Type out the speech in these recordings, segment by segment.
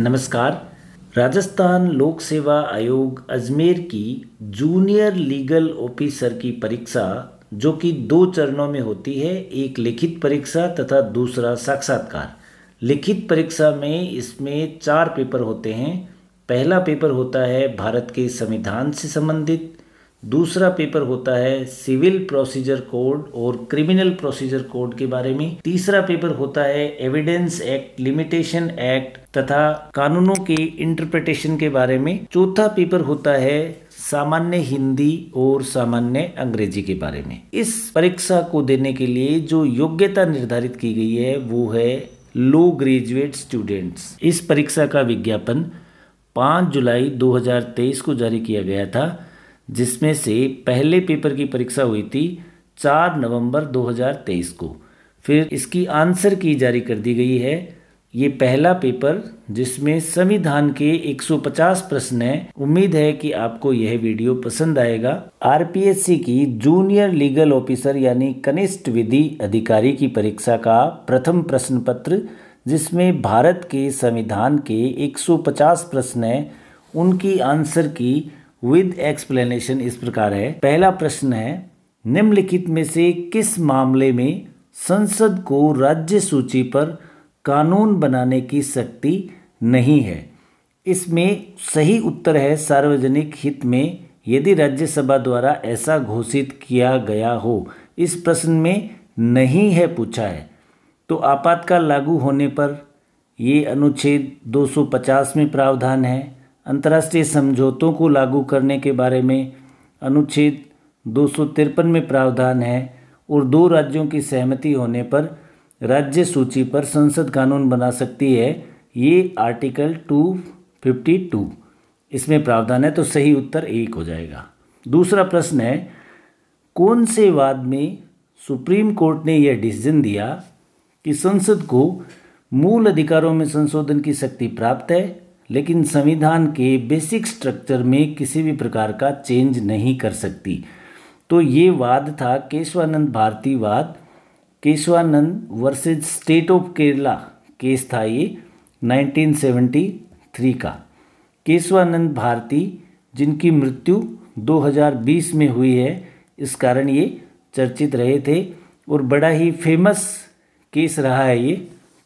नमस्कार राजस्थान लोक सेवा आयोग अजमेर की जूनियर लीगल ऑफिसर की परीक्षा जो कि दो चरणों में होती है एक लिखित परीक्षा तथा दूसरा साक्षात्कार लिखित परीक्षा में इसमें चार पेपर होते हैं पहला पेपर होता है भारत के संविधान से संबंधित दूसरा पेपर होता है सिविल प्रोसीजर कोड और क्रिमिनल प्रोसीजर कोड के बारे में तीसरा पेपर होता है एविडेंस एक्ट लिमिटेशन एक्ट तथा कानूनों के इंटरप्रिटेशन के बारे में चौथा पेपर होता है सामान्य हिंदी और सामान्य अंग्रेजी के बारे में इस परीक्षा को देने के लिए जो योग्यता निर्धारित की गई है वो है लो ग्रेजुएट स्टूडेंट्स इस परीक्षा का विज्ञापन 5 जुलाई 2023 को जारी किया गया था जिसमें से पहले पेपर की परीक्षा हुई थी चार नवंबर 2023 को फिर इसकी आंसर की जारी कर दी गई है ये पहला पेपर जिसमें संविधान के 150 प्रश्न हैं उम्मीद है कि आपको यह वीडियो पसंद आएगा आरपीएससी की जूनियर लीगल ऑफिसर यानी कनिष्ठ विधि अधिकारी की परीक्षा का प्रथम प्रश्न पत्र जिसमें भारत के संविधान के 150 प्रश्न हैं उनकी आंसर की विद एक्सप्लेनेशन इस प्रकार है पहला प्रश्न है निम्नलिखित में से किस मामले में संसद को राज्य सूची पर कानून बनाने की शक्ति नहीं है इसमें सही उत्तर है सार्वजनिक हित में यदि राज्यसभा द्वारा ऐसा घोषित किया गया हो इस प्रश्न में नहीं है पूछा है तो आपातकाल लागू होने पर ये अनुच्छेद 250 में प्रावधान है अंतर्राष्ट्रीय समझौतों को लागू करने के बारे में अनुच्छेद दो में प्रावधान है और दो राज्यों की सहमति होने पर राज्य सूची पर संसद कानून बना सकती है ये आर्टिकल 252 इसमें प्रावधान है तो सही उत्तर एक हो जाएगा दूसरा प्रश्न है कौन से वाद में सुप्रीम कोर्ट ने यह डिसीजन दिया कि संसद को मूल अधिकारों में संशोधन की शक्ति प्राप्त है लेकिन संविधान के बेसिक स्ट्रक्चर में किसी भी प्रकार का चेंज नहीं कर सकती तो ये वाद था केशवानंद भारती वाद Kesavananda versus state of Kerala case था ये 1973 का केशवानंद भारती जिनकी मृत्यु 2020 में हुई है इस कारण ये चर्चित रहे थे और बड़ा ही फेमस केस रहा है ये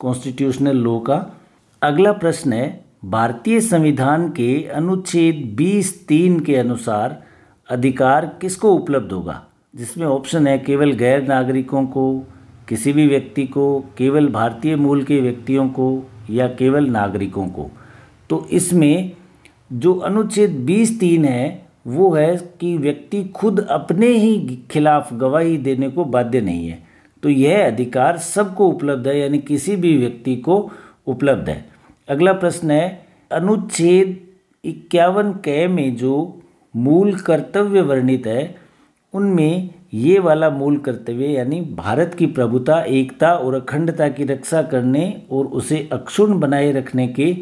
कॉन्स्टिट्यूशनल लॉ का अगला प्रश्न है भारतीय संविधान के अनुच्छेद 20 तीन के अनुसार अधिकार किसको उपलब्ध होगा जिसमें ऑप्शन है केवल गैर नागरिकों को किसी भी व्यक्ति को केवल भारतीय मूल के व्यक्तियों को या केवल नागरिकों को तो इसमें जो अनुच्छेद बीस तीन है वो है कि व्यक्ति खुद अपने ही खिलाफ गवाही देने को बाध्य नहीं है तो यह अधिकार सबको उपलब्ध है यानी किसी भी व्यक्ति को उपलब्ध है अगला प्रश्न है अनुच्छेद इक्यावन के में जो मूल कर्तव्य वर्णित है उनमें ये वाला मूल कर्तव्य यानी भारत की प्रभुता एकता और अखंडता की रक्षा करने और उसे अक्षुण बनाए रखने के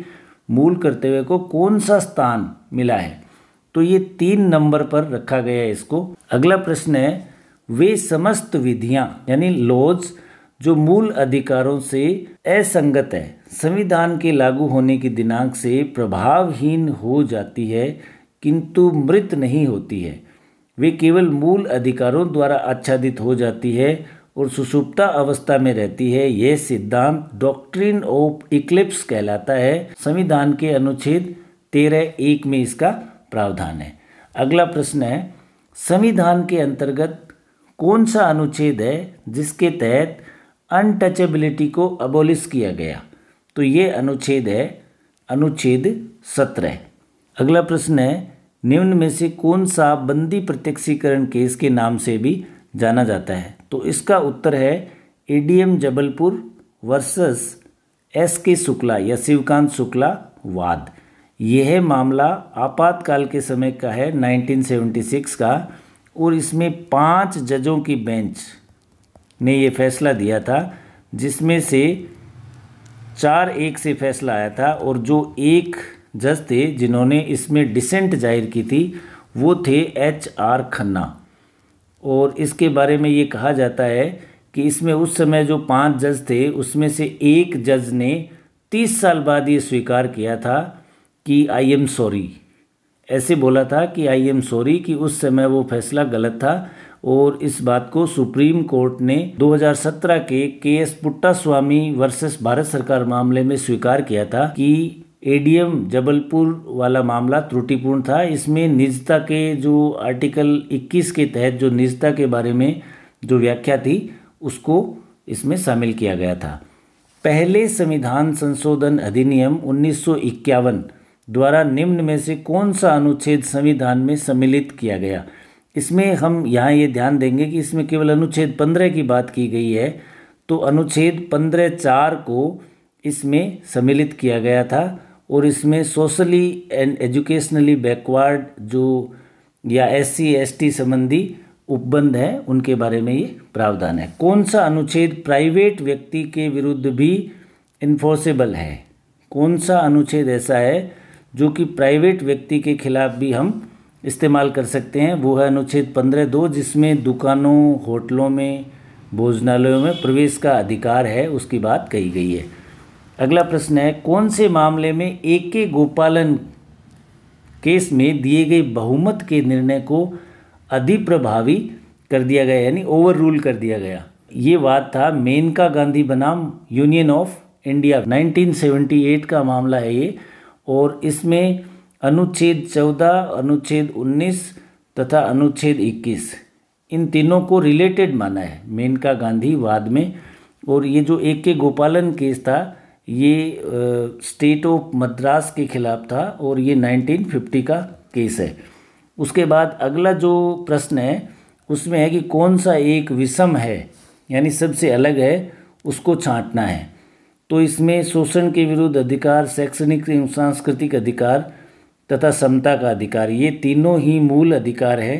मूल कर्तव्य को कौन सा स्थान मिला है तो ये तीन नंबर पर रखा गया है इसको अगला प्रश्न है वे समस्त विधियाँ यानी लॉज जो मूल अधिकारों से असंगत है संविधान के लागू होने के दिनांक से प्रभावहीन हो जाती है किंतु मृत नहीं होती है वे केवल मूल अधिकारों द्वारा आच्छादित हो जाती है और सुसुप्ता अवस्था में रहती है यह सिद्धांत डॉक्ट्रिन ऑफ इक्लिप्स कहलाता है संविधान के अनुच्छेद तेरह एक में इसका प्रावधान है अगला प्रश्न है संविधान के अंतर्गत कौन सा अनुच्छेद है जिसके तहत अनटचेबिलिटी को अबोलिश किया गया तो ये अनुच्छेद है अनुच्छेद सत्रह अगला प्रश्न है निम्न में से कौन सा बंदी प्रत्यक्षीकरण केस के नाम से भी जाना जाता है तो इसका उत्तर है एडीएम जबलपुर वर्सेस एस के शुक्ला या शिवकांत शुक्ला वाद यह मामला आपातकाल के समय का है 1976 का और इसमें पांच जजों की बेंच ने ये फैसला दिया था जिसमें से चार एक से फैसला आया था और जो एक जज थे जिन्होंने इसमें डिसेंट जाहिर की थी वो थे एच आर खन्ना और इसके बारे में ये कहा जाता है कि इसमें उस समय जो पांच जज थे उसमें से एक जज ने तीस साल बाद ये स्वीकार किया था कि आई एम सॉरी ऐसे बोला था कि आई एम सॉरी कि उस समय वो फैसला गलत था और इस बात को सुप्रीम कोर्ट ने 2017 के K S Puttaswamy versus Bharat सरकार मामले में स्वीकार किया था कि एडीएम जबलपुर वाला मामला त्रुटिपूर्ण था इसमें निजता के जो आर्टिकल 21 के तहत जो निजता के बारे में जो व्याख्या थी उसको इसमें शामिल किया गया था पहले संविधान संशोधन अधिनियम 1951 द्वारा निम्न में से कौन सा अनुच्छेद संविधान में सम्मिलित किया गया इसमें हम यहाँ ये ध्यान देंगे कि इसमें केवल अनुच्छेद पंद्रह की बात की गई है तो अनुच्छेद पंद्रह चार को इसमें सम्मिलित किया गया था और इसमें सोशली एंड एजुकेशनली बैकवर्ड जो या एस सी एस टी संबंधी उपबंध हैं उनके बारे में ये प्रावधान है कौन सा अनुच्छेद प्राइवेट व्यक्ति के विरुद्ध भी इन्फोर्सेबल है कौन सा अनुच्छेद ऐसा है जो कि प्राइवेट व्यक्ति के खिलाफ भी हम इस्तेमाल कर सकते हैं वो है अनुच्छेद पंद्रह दो जिसमें दुकानों होटलों में भोजनालयों में प्रवेश का अधिकार है उसकी बात कही गई है अगला प्रश्न है कौन से मामले में ए के गोपालन केस में दिए गए बहुमत के निर्णय को अधिप्रभावी कर दिया गया यानी ओवर रूल कर दिया गया ये बात था मेनका गांधी बनाम यूनियन ऑफ इंडिया 1978 का मामला है ये और इसमें अनुच्छेद चौदह अनुच्छेद उन्नीस तथा अनुच्छेद इक्कीस इन तीनों को रिलेटेड माना है मेनका गांधी वाद में और ये जो ए के गोपालन केस था ये स्टेट ऑफ मद्रास के खिलाफ था और ये 1950 का केस है उसके बाद अगला जो प्रश्न है उसमें है कि कौन सा एक विषम है यानी सबसे अलग है उसको छांटना है तो इसमें शोषण के विरुद्ध अधिकार शैक्षणिक एवं सांस्कृतिक अधिकार तथा समता का अधिकार ये तीनों ही मूल अधिकार है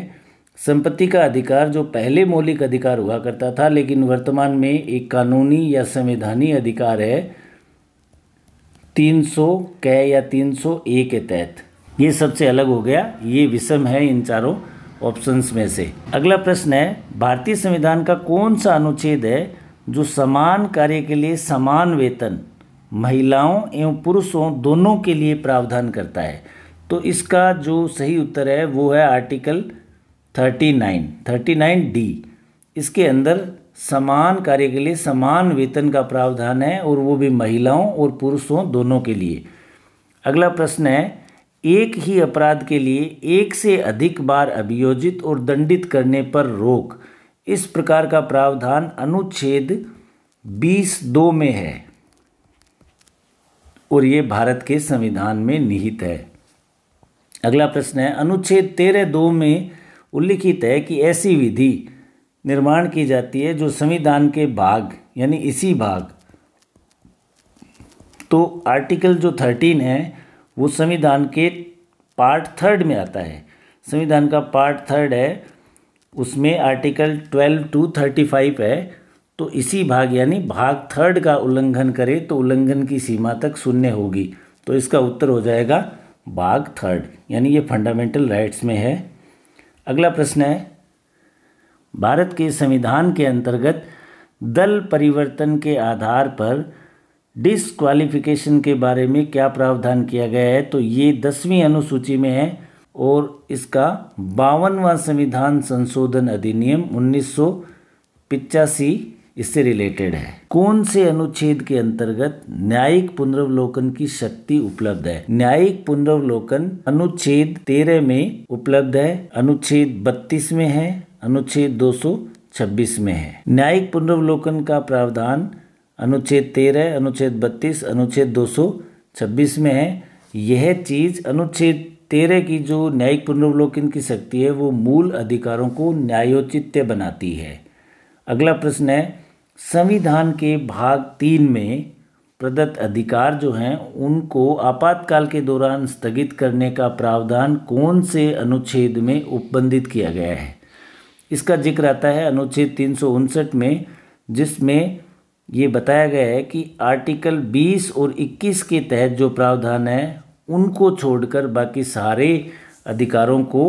संपत्ति का अधिकार जो पहले मौलिक अधिकार हुआ करता था लेकिन वर्तमान में एक कानूनी या संवैधानिक अधिकार है 300 कै या 301 के तहत ये सबसे अलग हो गया ये विषम है इन चारों ऑप्शंस में से अगला प्रश्न है भारतीय संविधान का कौन सा अनुच्छेद है जो समान कार्य के लिए समान वेतन महिलाओं एवं पुरुषों दोनों के लिए प्रावधान करता है तो इसका जो सही उत्तर है वो है article thirty nine thirty nine D इसके अंदर समान कार्य के लिए समान वेतन का प्रावधान है और वो भी महिलाओं और पुरुषों दोनों के लिए अगला प्रश्न है एक ही अपराध के लिए एक से अधिक बार अभियोजित और दंडित करने पर रोक इस प्रकार का प्रावधान अनुच्छेद बीस दो में है और ये भारत के संविधान में निहित है अगला प्रश्न है अनुच्छेद तेरह दो में उल्लिखित है कि ऐसी विधि निर्माण की जाती है जो संविधान के भाग यानी इसी भाग तो आर्टिकल जो थर्टीन है वो संविधान के पार्ट थर्ड में आता है संविधान का पार्ट थर्ड है उसमें article twelve to thirty five है तो इसी भाग यानी भाग थर्ड का उल्लंघन करे तो उल्लंघन की सीमा तक शून्य होगी तो इसका उत्तर हो जाएगा भाग थर्ड यानी ये फंडामेंटल राइट्स में है अगला प्रश्न है भारत के संविधान के अंतर्गत दल परिवर्तन के आधार पर डिसक्वालिफिकेशन के बारे में क्या प्रावधान किया गया है तो ये दसवीं अनुसूची में है और इसका बावनवा संविधान संशोधन अधिनियम उन्नीस इससे रिलेटेड है कौन से अनुच्छेद के अंतर्गत न्यायिक पुनर्वलोकन की शक्ति उपलब्ध है न्यायिक पुनर्वलोकन अनुच्छेद तेरह में उपलब्ध है अनुच्छेद बत्तीस में है अनुच्छेद दो छब्बीस में है न्यायिक पुनर्वलोकन का प्रावधान अनुच्छेद तेरह अनुच्छेद बत्तीस अनुच्छेद दो छब्बीस में है यह चीज़ अनुच्छेद तेरह की जो न्यायिक पुनर्वलोकन की शक्ति है वो मूल अधिकारों को न्यायोचित्य बनाती है अगला प्रश्न है संविधान के भाग तीन में प्रदत्त अधिकार जो हैं उनको आपातकाल के दौरान स्थगित करने का प्रावधान कौन से अनुच्छेद में उपबंधित किया गया है इसका जिक्र आता है अनुच्छेद तीन में जिसमें ये बताया गया है कि आर्टिकल 20 और 21 के तहत जो प्रावधान है उनको छोड़कर बाकी सारे अधिकारों को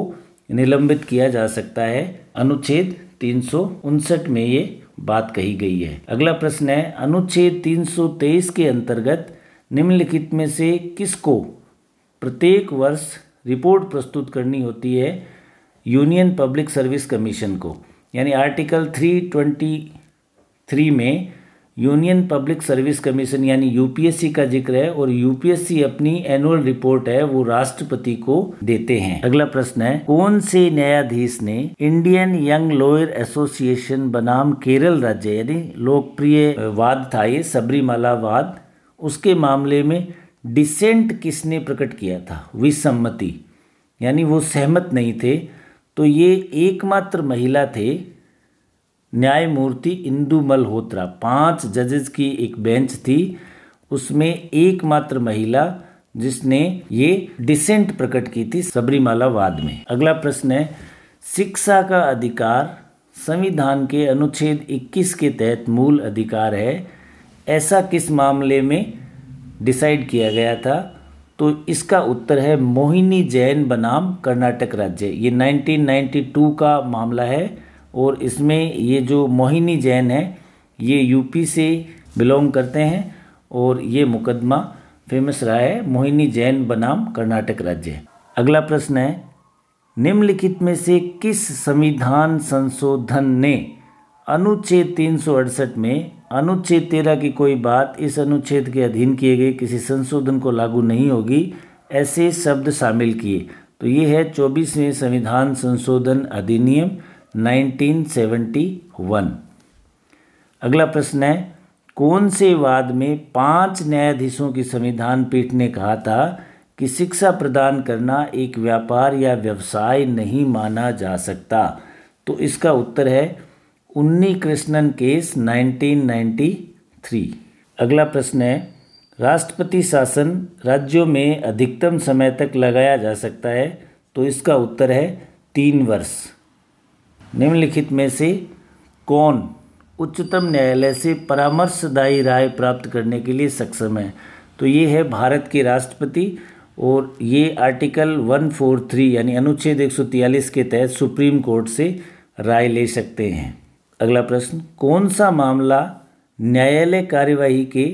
निलंबित किया जा सकता है अनुच्छेद तीन में ये बात कही गई है अगला प्रश्न है अनुच्छेद 323 के अंतर्गत निम्नलिखित में से किसको प्रत्येक वर्ष रिपोर्ट प्रस्तुत करनी होती है यूनियन पब्लिक सर्विस कमीशन को यानी आर्टिकल 323 में यूनियन पब्लिक सर्विस कमीशन यानी यूपीएससी का जिक्र है और यूपीएससी अपनी एनुअल रिपोर्ट है वो राष्ट्रपति को देते हैं अगला प्रश्न है कौन से न्यायाधीश ने इंडियन यंग लॉयर एसोसिएशन बनाम केरल राज्य यानी लोकप्रिय वाद था ये सबरीमाला वाद उसके मामले में डिसेंट किसने प्रकट किया था विसम्मति यानी वो सहमत नहीं थे तो ये एकमात्र महिला थे न्यायमूर्ति इंदु मल्होत्रा पांच जजेस की एक बेंच थी उसमें एकमात्र महिला जिसने ये डिसेंट प्रकट की थी सबरीमाला वाद में अगला प्रश्न है शिक्षा का अधिकार संविधान के अनुच्छेद 21 के तहत मूल अधिकार है ऐसा किस मामले में डिसाइड किया गया था तो इसका उत्तर है मोहिनी जैन बनाम कर्नाटक राज्य ये 1992 का मामला है और इसमें ये जो मोहिनी जैन है ये यूपी से बिलोंग करते हैं और ये मुकदमा फेमस रहा है मोहिनी जैन बनाम कर्नाटक राज्य अगला प्रश्न है निम्नलिखित में से किस संविधान संशोधन ने अनुच्छेद तीन में अनुच्छेद तेरह की कोई बात इस अनुच्छेद के अधीन किए गए किसी संशोधन को लागू नहीं होगी ऐसे शब्द शामिल किए तो ये है चौबीसवें संविधान संशोधन अधिनियम 1971 अगला प्रश्न है कौन से वाद में पांच न्यायाधीशों की संविधान पीठ ने कहा था कि शिक्षा प्रदान करना एक व्यापार या व्यवसाय नहीं माना जा सकता तो इसका उत्तर है उन्नी कृष्णन केस 1993 अगला प्रश्न है राष्ट्रपति शासन राज्यों में अधिकतम समय तक लगाया जा सकता है तो इसका उत्तर है तीन वर्ष निम्नलिखित में से कौन उच्चतम न्यायालय से परामर्शदायी राय प्राप्त करने के लिए सक्षम है तो ये है भारत के राष्ट्रपति और ये आर्टिकल 143 यानी अनुच्छेद एक के तहत सुप्रीम कोर्ट से राय ले सकते हैं अगला प्रश्न कौन सा मामला न्यायालय कार्यवाही के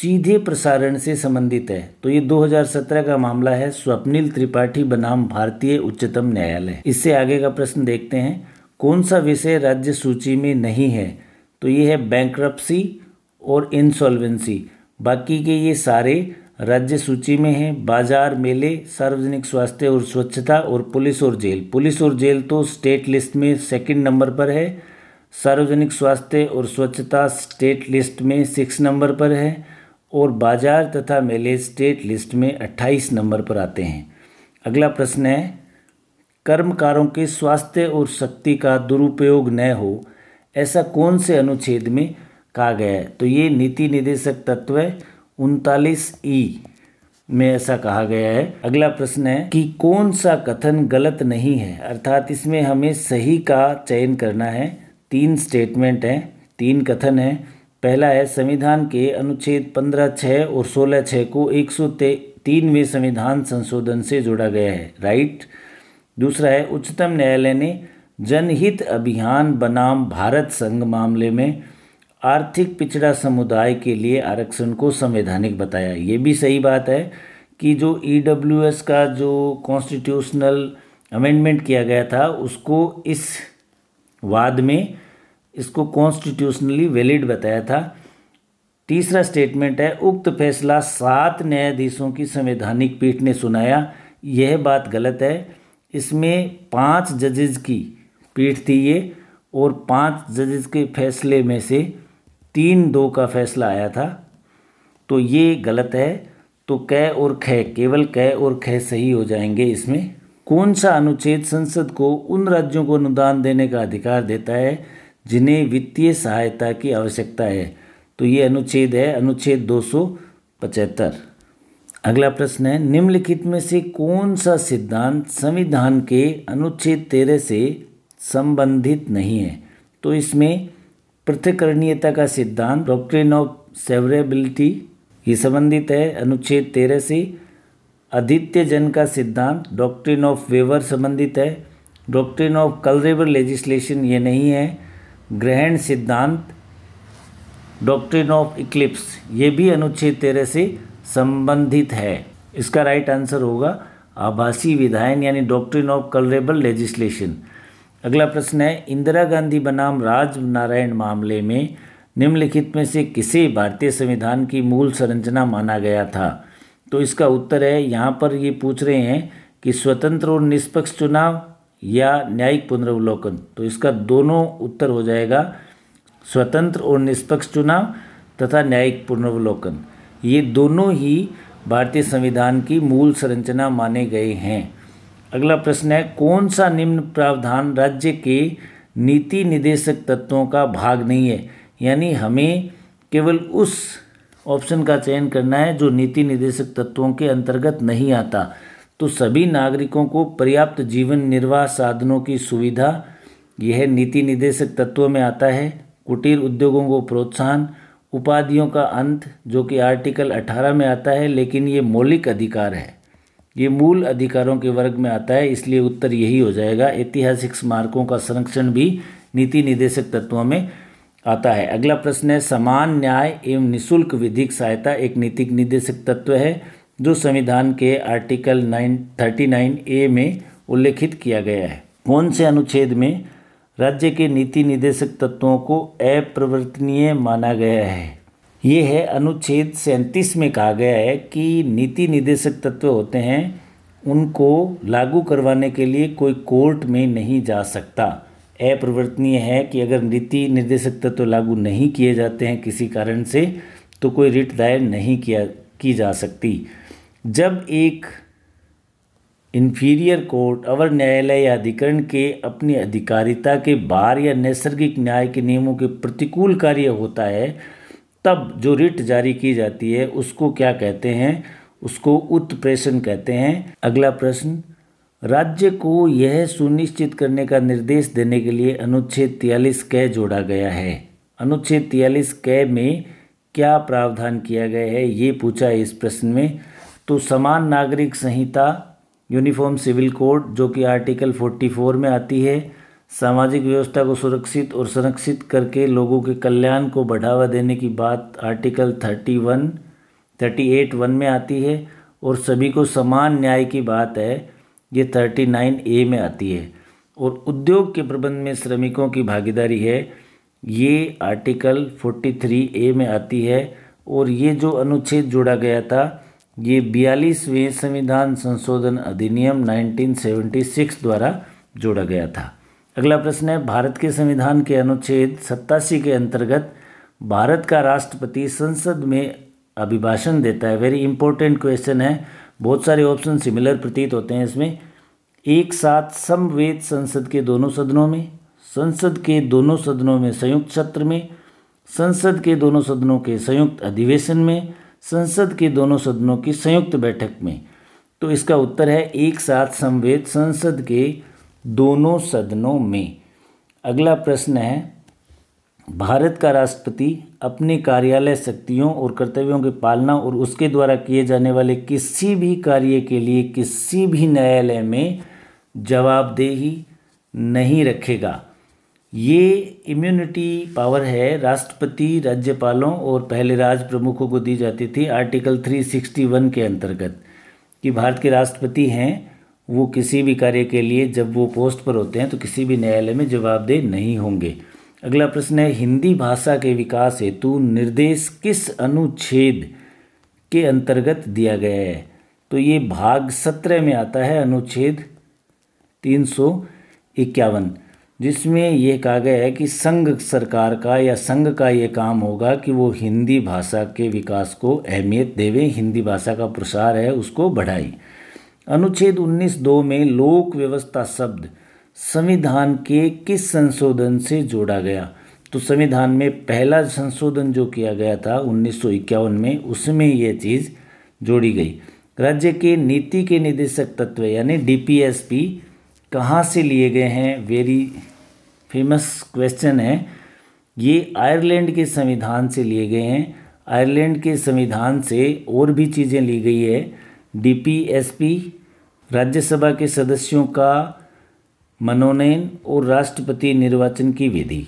सीधे प्रसारण से संबंधित है तो ये 2017 का मामला है स्वप्निल त्रिपाठी बनाम भारतीय उच्चतम न्यायालय इससे आगे का प्रश्न देखते हैं कौन सा विषय राज्य सूची में नहीं है तो ये है बैंक्रप्सी और इंसॉल्वेंसी बाकी के ये सारे राज्य सूची में हैं बाजार मेले सार्वजनिक स्वास्थ्य और स्वच्छता और पुलिस और जेल पुलिस और जेल तो स्टेट लिस्ट में सेकंड नंबर पर है सार्वजनिक स्वास्थ्य और स्वच्छता स्टेट लिस्ट में सिक्स नंबर पर है और बाजार तथा मेले स्टेट लिस्ट में अट्ठाईस नंबर पर आते हैं अगला प्रश्न है कर्मकारों के स्वास्थ्य और शक्ति का दुरुपयोग न हो ऐसा कौन से अनुच्छेद में कहा गया है तो ये नीति निदेशक तत्व उनतालीस ई में ऐसा कहा गया है अगला प्रश्न है कि कौन सा कथन गलत नहीं है अर्थात इसमें हमें सही का चयन करना है तीन स्टेटमेंट हैं तीन कथन हैं पहला है संविधान के अनुच्छेद पंद्रह छः और सोलह छः को एक सौ तीनवें संविधान संशोधन से जोड़ा गया है राइट दूसरा है उच्चतम न्यायालय ने जनहित अभियान बनाम भारत संघ मामले में आर्थिक पिछड़ा समुदाय के लिए आरक्षण को संवैधानिक बताया ये भी सही बात है कि जो ई e का जो कॉन्स्टिट्यूशनल अमेंडमेंट किया गया था उसको इस वाद में इसको कॉन्स्टिट्यूशनली वैलिड बताया था तीसरा स्टेटमेंट है उक्त फैसला सात न्यायाधीशों की संवैधानिक पीठ ने सुनाया यह बात गलत है इसमें पांच जजेज की पीठ थी ये और पांच जजेज के फैसले में से तीन दो का फैसला आया था तो ये गलत है तो कै और ख केवल कै और ख सही हो जाएंगे इसमें कौन सा अनुच्छेद संसद को उन राज्यों को अनुदान देने का अधिकार देता है जिन्हें वित्तीय सहायता की आवश्यकता है तो ये अनुच्छेद है अनुच्छेद दो सौ पचहत्तर अगला प्रश्न है निम्नलिखित में से कौन सा सिद्धांत संविधान के अनुच्छेद तेरह से संबंधित नहीं है तो इसमें पृथकरणीयता का सिद्धांत डॉक्ट्रिन ऑफ सेवरेबिलिटी ये संबंधित है अनुच्छेद तेरह से आदित्य जन का सिद्धांत डॉक्ट्रिन ऑफ वेवर संबंधित है डॉक्ट्रिन ऑफ कलरेबल लेजिस्लेशन ये नहीं है ग्रहण सिद्धांत डॉक्ट्रिन ऑफ इक्लिप्स ये भी अनुच्छेद तेरह से संबंधित है इसका राइट आंसर होगा आभासी विधायन यानी डॉक्ट्रिन ऑफ कलरेबल लेजिस्लेशन अगला प्रश्न है इंदिरा गांधी बनाम राज नारायण मामले में निम्नलिखित में से किसे भारतीय संविधान की मूल संरचना माना गया था तो इसका उत्तर है यहाँ पर ये पूछ रहे हैं कि स्वतंत्र और निष्पक्ष चुनाव या न्यायिक पुनरावलोकन तो इसका दोनों उत्तर हो जाएगा स्वतंत्र और निष्पक्ष चुनाव तथा न्यायिक पुनरावलोकन ये दोनों ही भारतीय संविधान की मूल संरचना माने गए हैं अगला प्रश्न है कौन सा निम्न प्रावधान राज्य के नीति निदेशक तत्वों का भाग नहीं है यानी हमें केवल उस ऑप्शन का चयन करना है जो नीति निदेशक तत्वों के अंतर्गत नहीं आता तो सभी नागरिकों को पर्याप्त जीवन निर्वाह साधनों की सुविधा यह नीति निदेशक तत्वों में आता है कुटीर उद्योगों को प्रोत्साहन उपाधियों का अंत जो कि आर्टिकल 18 में आता है लेकिन ये मौलिक अधिकार है ये मूल अधिकारों के वर्ग में आता है इसलिए उत्तर यही हो जाएगा ऐतिहासिक स्मारकों का संरक्षण भी नीति निदेशक तत्वों में आता है अगला प्रश्न है समान न्याय एवं निशुल्क विधिक सहायता एक नीतिक निदेशक तत्व है जो संविधान के article nine thirty nine A में उल्लेखित किया गया है कौन से अनुच्छेद में राज्य के नीति निदेशक तत्वों को अप्रवर्तनीय माना गया है ये है अनुच्छेद सैंतीस में कहा गया है कि नीति निदेशक तत्व होते हैं उनको लागू करवाने के लिए कोई कोर्ट में नहीं जा सकता अप्रवर्तनीय है कि अगर नीति निर्देशक तत्व लागू नहीं किए जाते हैं किसी कारण से तो कोई रिट दायर नहीं किया की जा सकती जब एक इन्फीरियर कोर्ट अवर न्यायालय या अधिकरण के अपनी अधिकारिता के बाहर या नैसर्गिक न्याय के नियमों के प्रतिकूल कार्य होता है तब जो रिट जारी की जाती है उसको क्या कहते हैं उसको उत्प्रेषण कहते हैं अगला प्रश्न राज्य को यह सुनिश्चित करने का निर्देश देने के लिए अनुच्छेद तियालीस कै जोड़ा गया है अनुच्छेद तियालीस कै में क्या प्रावधान किया गया है ये पूछा है इस प्रश्न में तो समान नागरिक संहिता यूनिफॉर्म सिविल कोड जो कि आर्टिकल 44 में आती है सामाजिक व्यवस्था को सुरक्षित और संरक्षित करके लोगों के कल्याण को बढ़ावा देने की बात आर्टिकल 31 38 वन में आती है और सभी को समान न्याय की बात है ये 39 ए में आती है और उद्योग के प्रबंध में श्रमिकों की भागीदारी है ये आर्टिकल 43 ए में आती है और ये जो अनुच्छेद जोड़ा गया था ये बयालीसवें संविधान संशोधन अधिनियम 1976 द्वारा जोड़ा गया था अगला प्रश्न है भारत के संविधान के अनुच्छेद सत्तासी के अंतर्गत भारत का राष्ट्रपति संसद में अभिभाषण देता है वेरी इंपॉर्टेंट क्वेश्चन है बहुत सारे ऑप्शन सिमिलर प्रतीत होते हैं इसमें एक साथ समवेद संसद के दोनों सदनों में संसद के दोनों सदनों में संयुक्त सत्र में संसद के दोनों सदनों के संयुक्त अधिवेशन में संसद के दोनों सदनों की संयुक्त बैठक में तो इसका उत्तर है एक साथ संवेद संसद के दोनों सदनों में अगला प्रश्न है भारत का राष्ट्रपति अपने कार्यालय शक्तियों और कर्तव्यों की पालना और उसके द्वारा किए जाने वाले किसी भी कार्य के लिए किसी भी न्यायालय में जवाबदेही नहीं रखेगा ये इम्यूनिटी पावर है राष्ट्रपति राज्यपालों और पहले राज प्रमुखों को दी जाती थी आर्टिकल 361 के अंतर्गत कि भारत के राष्ट्रपति हैं वो किसी भी कार्य के लिए जब वो पोस्ट पर होते हैं तो किसी भी न्यायालय में जवाबदेह नहीं होंगे अगला प्रश्न है हिंदी भाषा के विकास हेतु निर्देश किस अनुच्छेद के अंतर्गत दिया गया है तो ये भाग सत्रह में आता है अनुच्छेद तीन सौ इक्यावन जिसमें ये कहा गया है कि संघ सरकार का या संघ का ये काम होगा कि वो हिंदी भाषा के विकास को अहमियत देवे हिंदी भाषा का प्रसार है उसको बढ़ाए अनुच्छेद 19 दो में लोक व्यवस्था शब्द संविधान के किस संशोधन से जोड़ा गया तो संविधान में पहला संशोधन जो किया गया था उन्नीस में उसमें यह चीज़ जोड़ी गई राज्य के नीति के निदेशक तत्व यानी डीपीएसपी कहाँ से लिए गए हैं वेरी फेमस क्वेश्चन है ये आयरलैंड के संविधान से लिए गए हैं आयरलैंड के संविधान से और भी चीज़ें ली गई है डीपीएसपी राज्यसभा के सदस्यों का मनोनयन और राष्ट्रपति निर्वाचन की विधि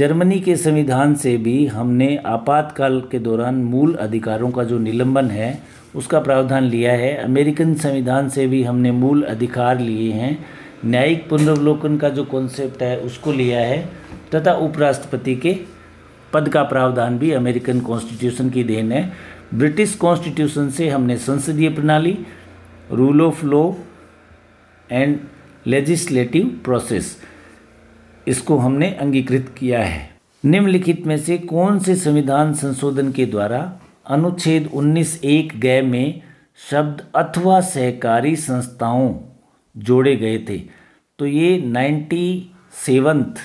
जर्मनी के संविधान से भी हमने आपातकाल के दौरान मूल अधिकारों का जो निलंबन है उसका प्रावधान लिया है अमेरिकन संविधान से भी हमने मूल अधिकार लिए हैं न्यायिक पुनर्वलोकन का जो कॉन्सेप्ट है उसको लिया है तथा उपराष्ट्रपति के पद का प्रावधान भी अमेरिकन कॉन्स्टिट्यूशन की देन है ब्रिटिश कॉन्स्टिट्यूशन से हमने संसदीय प्रणाली rule of law and legislative process इसको हमने अंगीकृत किया है निम्नलिखित में से कौन से संविधान संशोधन के द्वारा अनुच्छेद 19 एक गय में शब्द अथवा सहकारी संस्थाओं जोड़े गए थे तो ये नाइन्टी सेवन्थ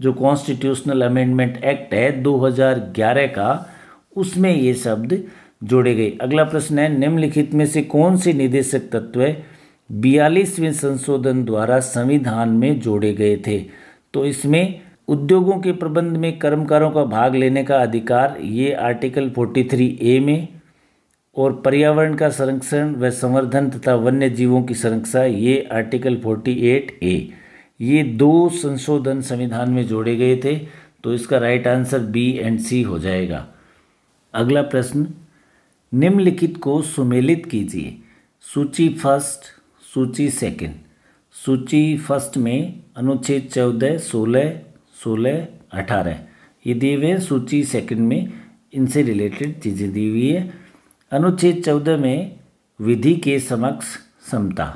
जो कॉन्स्टिट्यूशनल अमेंडमेंट एक्ट है 2011 का उसमें ये शब्द जोड़े गए अगला प्रश्न है निम्नलिखित में से कौन से निदेशक तत्व बयालीसवें संशोधन द्वारा संविधान में जोड़े गए थे तो इसमें उद्योगों के प्रबंध में कर्मकारों का भाग लेने का अधिकार ये आर्टिकल 43 ए में और पर्यावरण का संरक्षण व संवर्धन तथा वन्य जीवों की संरक्षा ये आर्टिकल 48 ए ये दो संशोधन संविधान में जोड़े गए थे तो इसका right answer B and C हो जाएगा अगला प्रश्न निम्नलिखित को सुमेलित कीजिए सूची फर्स्ट सूची सेकंड सूची फर्स्ट में अनुच्छेद चौदह सोलह सोलह अठारह ये दिए हुए सूची सेकंड में इनसे रिलेटेड चीज़ें दी हुई है अनुच्छेद चौदह में विधि के समक्ष समता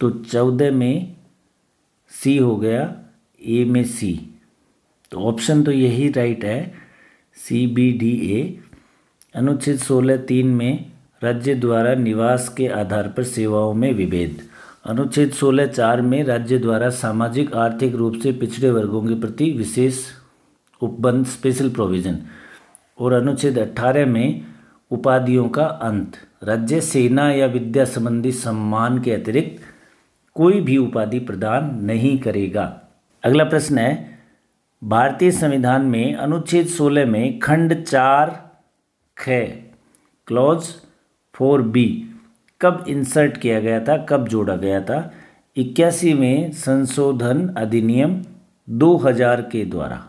तो चौदह में सी हो गया ए में सी तो ऑप्शन तो यही राइट है सी बी डी ए अनुच्छेद सोलह तीन में राज्य द्वारा निवास के आधार पर सेवाओं में विभेद अनुच्छेद सोलह चार में राज्य द्वारा सामाजिक आर्थिक रूप से पिछड़े वर्गों के प्रति विशेष उपबंध स्पेशल प्रोविजन और अनुच्छेद अट्ठारह में उपाधियों का अंत राज्य सेना या विद्या संबंधी सम्मान के अतिरिक्त कोई भी उपाधि प्रदान नहीं करेगा अगला प्रश्न है भारतीय संविधान में अनुच्छेद 16 में खंड चार ख क्लॉज फोर बी कब इंसर्ट किया गया था कब जोड़ा गया था इक्यासी में संशोधन अधिनियम 2000 के द्वारा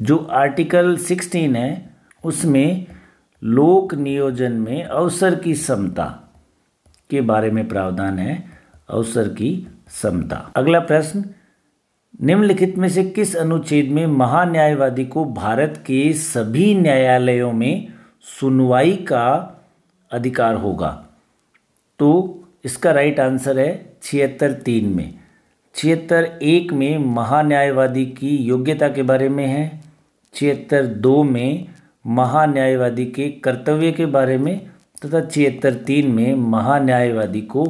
जो आर्टिकल 16 है उसमें लोक नियोजन में अवसर की समता के बारे में प्रावधान है अवसर की समता अगला प्रश्न निम्नलिखित में से किस अनुच्छेद में महान्यायवादी को भारत के सभी न्यायालयों में सुनवाई का अधिकार होगा तो इसका राइट आंसर है छिहत्तर तीन में छिहत्तर एक में महान्यायवादी की योग्यता के बारे में है छिहत्तर दो में महान्यायवादी के कर्तव्य के बारे में तथा छिहत्तर तीन में महान्यायवादी को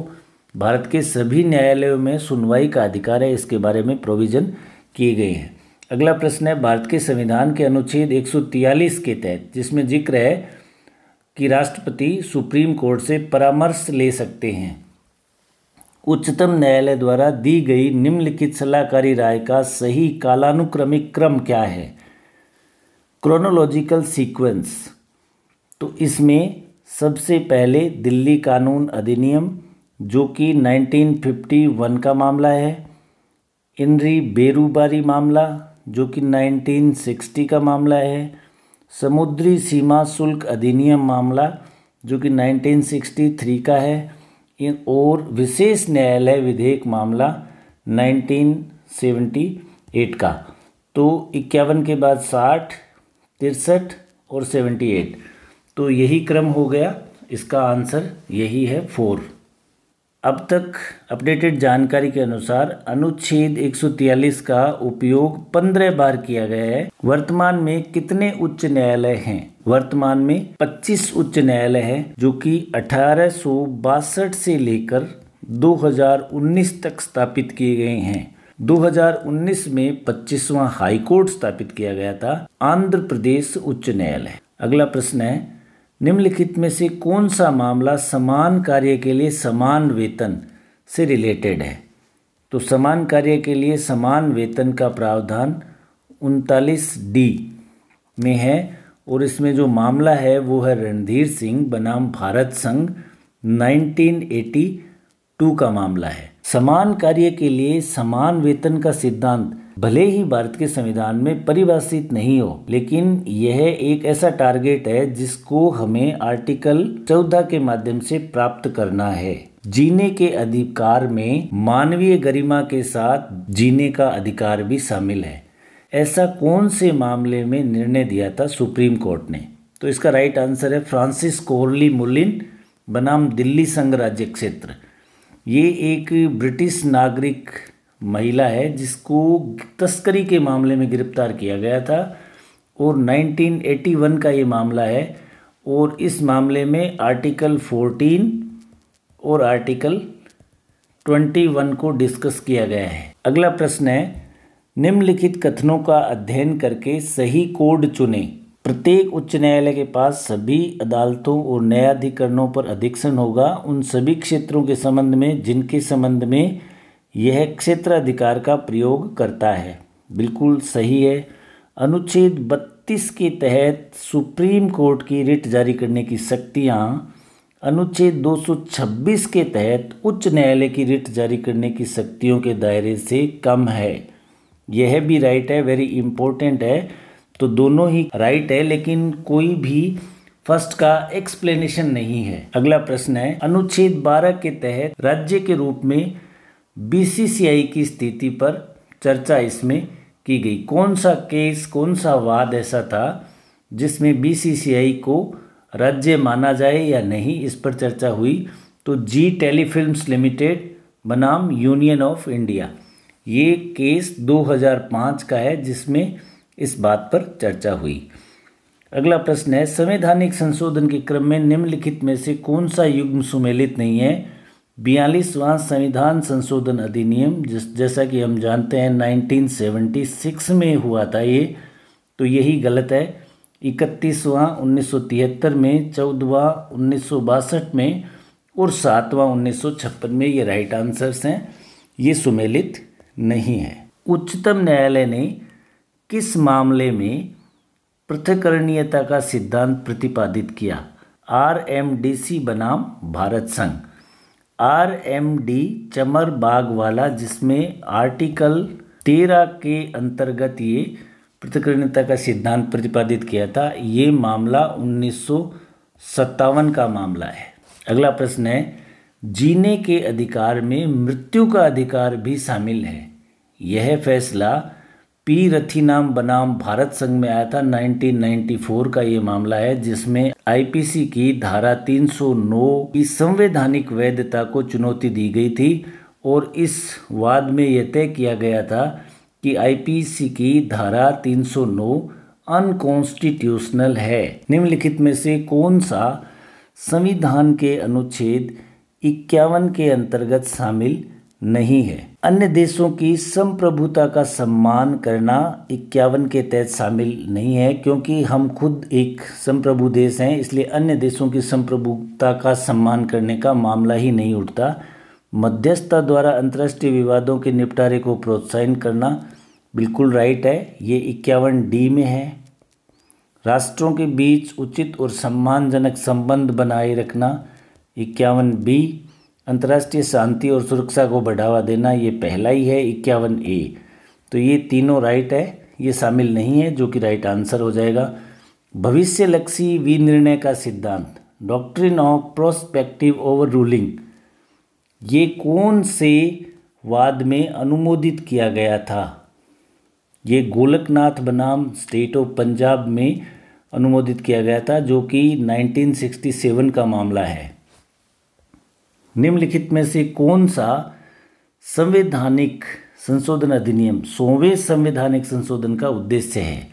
भारत के सभी न्यायालयों में सुनवाई का अधिकार है इसके बारे में प्रोविजन किए गए हैं अगला प्रश्न है भारत के संविधान के अनुच्छेद 143 के तहत जिसमें जिक्र है कि राष्ट्रपति सुप्रीम कोर्ट से परामर्श ले सकते हैं उच्चतम न्यायालय द्वारा दी गई निम्नलिखित सलाहकारी राय का सही कालानुक्रमिक क्रम क्या है क्रोनोलॉजिकल सीक्वेंस तो इसमें सबसे पहले दिल्ली कानून अधिनियम जो कि 1951 का मामला है इनरी बेरूबारी मामला जो कि 1960 का मामला है समुद्री सीमा शुल्क अधिनियम मामला जो कि 1963 का है और विशेष न्यायालय विधेयक मामला 1978 का तो इक्यावन के बाद साठ तिरसठ और सेवेंटी एट तो यही क्रम हो गया इसका आंसर यही है फोर अब तक अपडेटेड जानकारी के अनुसार अनुच्छेद 143 का उपयोग 15 बार किया गया है वर्तमान में कितने उच्च न्यायालय हैं वर्तमान में 25 उच्च न्यायालय हैं जो कि अठारह से लेकर 2019 तक स्थापित किए गए हैं 2019 में 25वां हाई कोर्ट स्थापित किया गया था आंध्र प्रदेश उच्च न्यायालय अगला प्रश्न है निम्नलिखित में से कौन सा मामला समान कार्य के लिए समान वेतन से रिलेटेड है तो समान कार्य के लिए समान वेतन का प्रावधान उनतालीस डी में है और इसमें जो मामला है वो है रणधीर सिंह बनाम भारत संघ 1982 का मामला है समान कार्य के लिए समान वेतन का सिद्धांत भले ही भारत के संविधान में परिभाषित नहीं हो लेकिन यह एक ऐसा टारगेट है जिसको हमें आर्टिकल 14 के माध्यम से प्राप्त करना है जीने के अधिकार में मानवीय गरिमा के साथ जीने का अधिकार भी शामिल है ऐसा कौन से मामले में निर्णय दिया था सुप्रीम कोर्ट ने तो इसका राइट आंसर है फ्रांसिस कोरली मुलिन बनाम दिल्ली संघ राज्य क्षेत्र ये एक ब्रिटिश नागरिक महिला है जिसको तस्करी के मामले में गिरफ्तार किया गया था और 1981 का ये मामला है और इस मामले में आर्टिकल 14 और आर्टिकल 21 को डिस्कस किया गया है अगला प्रश्न है निम्नलिखित कथनों का अध्ययन करके सही कोड चुनें प्रत्येक उच्च न्यायालय के पास सभी अदालतों और न्यायाधिकरणों पर अधीक्षण होगा उन सभी क्षेत्रों के संबंध में जिनके संबंध में यह क्षेत्र अधिकार का प्रयोग करता है बिल्कुल सही है अनुच्छेद 32 के तहत सुप्रीम कोर्ट की रिट जारी करने की शक्तियाँ अनुच्छेद 226 के तहत उच्च न्यायालय की रिट जारी करने की शक्तियों के दायरे से कम है यह भी राइट है वेरी इंपॉर्टेंट है तो दोनों ही राइट है लेकिन कोई भी फर्स्ट का एक्सप्लेनेशन नहीं है अगला प्रश्न है अनुच्छेद 12 के तहत राज्य के रूप में बीसीसीआई की स्थिति पर चर्चा इसमें की गई कौन सा केस कौन सा वाद ऐसा था जिसमें बीसीसीआई को राज्य माना जाए या नहीं इस पर चर्चा हुई तो जी टेलीफिल्म्स लिमिटेड बनाम यूनियन ऑफ इंडिया ये केस 2005 का है जिसमें इस बात पर चर्चा हुई अगला प्रश्न है संवैधानिक संशोधन के क्रम में निम्नलिखित में से कौन सा युग्म सुमेलित नहीं है बयालीसवां संविधान संशोधन अधिनियम जिस जैसा कि हम जानते हैं 1976 में हुआ था ये तो यही गलत है इकतीसवां उन्नीस में चौदवा उन्नीस में और सातवां उन्नीस में ये राइट आंसर्स हैं ये सुमेलित नहीं है उच्चतम न्यायालय ने किस मामले में पृथकरणीयता का सिद्धांत प्रतिपादित किया आर एम डी सी बनाम भारत संघ आर एम डी चमर बाग वाला जिसमें आर्टिकल तेरह के अंतर्गत ये पृथकरणीयता का सिद्धांत प्रतिपादित किया था ये मामला उन्नीस का मामला है अगला प्रश्न है जीने के अधिकार में मृत्यु का अधिकार भी शामिल है यह फैसला पी रथी नाम बनाम भारत संघ में आया था 1994 का ये मामला है जिसमें आईपीसी की धारा 309 की संवैधानिक वैधता को चुनौती दी गई थी और इस वाद में यह तय किया गया था कि आईपीसी की धारा 309 अनकॉन्स्टिट्यूशनल है निम्नलिखित में से कौन सा संविधान के अनुच्छेद इक्यावन के अंतर्गत शामिल नहीं है अन्य देशों की संप्रभुता का सम्मान करना इक्यावन के तहत शामिल नहीं है क्योंकि हम खुद एक संप्रभु देश हैं इसलिए अन्य देशों की संप्रभुता का सम्मान करने का मामला ही नहीं उठता मध्यस्थता द्वारा अंतर्राष्ट्रीय विवादों के निपटारे को प्रोत्साहन करना बिल्कुल राइट है ये इक्यावन डी में है राष्ट्रों के बीच उचित और सम्मानजनक संबंध बनाए रखना इक्यावन बी अंतर्राष्ट्रीय शांति और सुरक्षा को बढ़ावा देना ये पहला ही है इक्यावन ए तो ये तीनों राइट है ये शामिल नहीं है जो कि राइट आंसर हो जाएगा भविष्य लक्ष्य विनिर्णय का सिद्धांत doctrine of prospective overruling ये कौन से वाद में अनुमोदित किया गया था ये गोलकनाथ बनाम स्टेट ऑफ पंजाब में अनुमोदित किया गया था जो कि 1967 का मामला है निम्नलिखित में से कौन सा संवैधानिक संशोधन अधिनियम सोवें संवैधानिक संशोधन का उद्देश्य है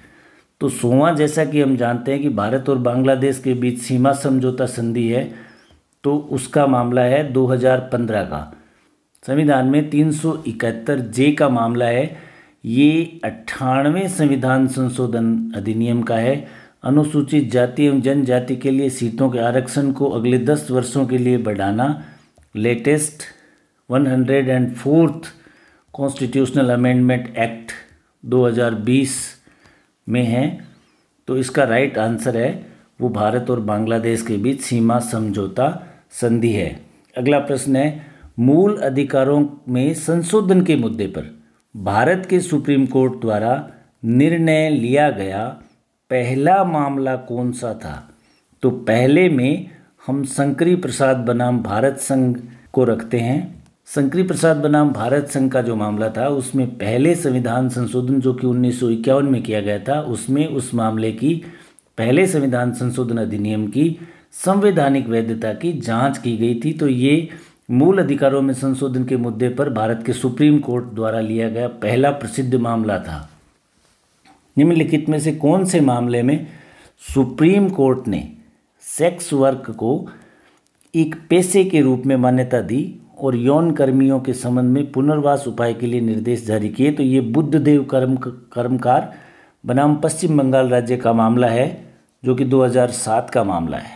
तो सोवा जैसा कि हम जानते हैं कि भारत और बांग्लादेश के बीच सीमा समझौता संधि है तो उसका मामला है 2015 का संविधान में तीन जे का मामला है ये अट्ठानवे संविधान संशोधन अधिनियम का है अनुसूचित जाति एवं जनजाति के लिए सीटों के आरक्षण को अगले दस वर्षों के लिए बढ़ाना latest 104th constitutional amendment act 2020 में है तो इसका राइट आंसर है वो भारत और बांग्लादेश के बीच सीमा समझौता संधि है अगला प्रश्न है मूल अधिकारों में संशोधन के मुद्दे पर भारत के सुप्रीम कोर्ट द्वारा निर्णय लिया गया पहला मामला कौन सा था तो पहले में हम शंकरी प्रसाद बनाम भारत संघ को रखते हैं शंकरी प्रसाद बनाम भारत संघ का जो मामला था उसमें पहले संविधान संशोधन जो कि उन्नीस में किया गया था उसमें उस मामले की पहले संविधान संशोधन अधिनियम की संवैधानिक वैधता की जांच की गई थी तो ये मूल अधिकारों में संशोधन के मुद्दे पर भारत के सुप्रीम कोर्ट द्वारा लिया गया पहला प्रसिद्ध मामला था निम्नलिखित में से कौन से मामले में सुप्रीम कोर्ट ने सेक्स वर्क को एक पेशे के रूप में मान्यता दी और यौन कर्मियों के संबंध में पुनर्वास उपाय के लिए निर्देश जारी किए तो ये बुद्ध देव कर्म कर्मकार बनाम पश्चिम बंगाल राज्य का मामला है जो कि 2007 का मामला है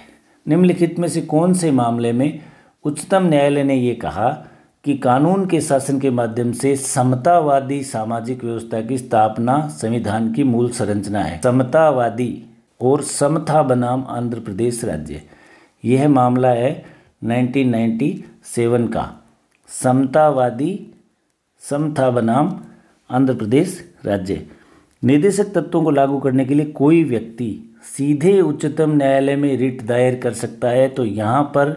निम्नलिखित में से कौन से मामले में उच्चतम न्यायालय ने ये कहा कि कानून के शासन के माध्यम से समतावादी सामाजिक व्यवस्था की स्थापना संविधान की मूल संरचना है समतावादी और समथा बनाम आंध्र प्रदेश राज्य यह मामला है 1997 का समतावादी समथा बनाम आंध्र प्रदेश राज्य निर्देशक तत्वों को लागू करने के लिए कोई व्यक्ति सीधे उच्चतम न्यायालय में रिट दायर कर सकता है तो यहाँ पर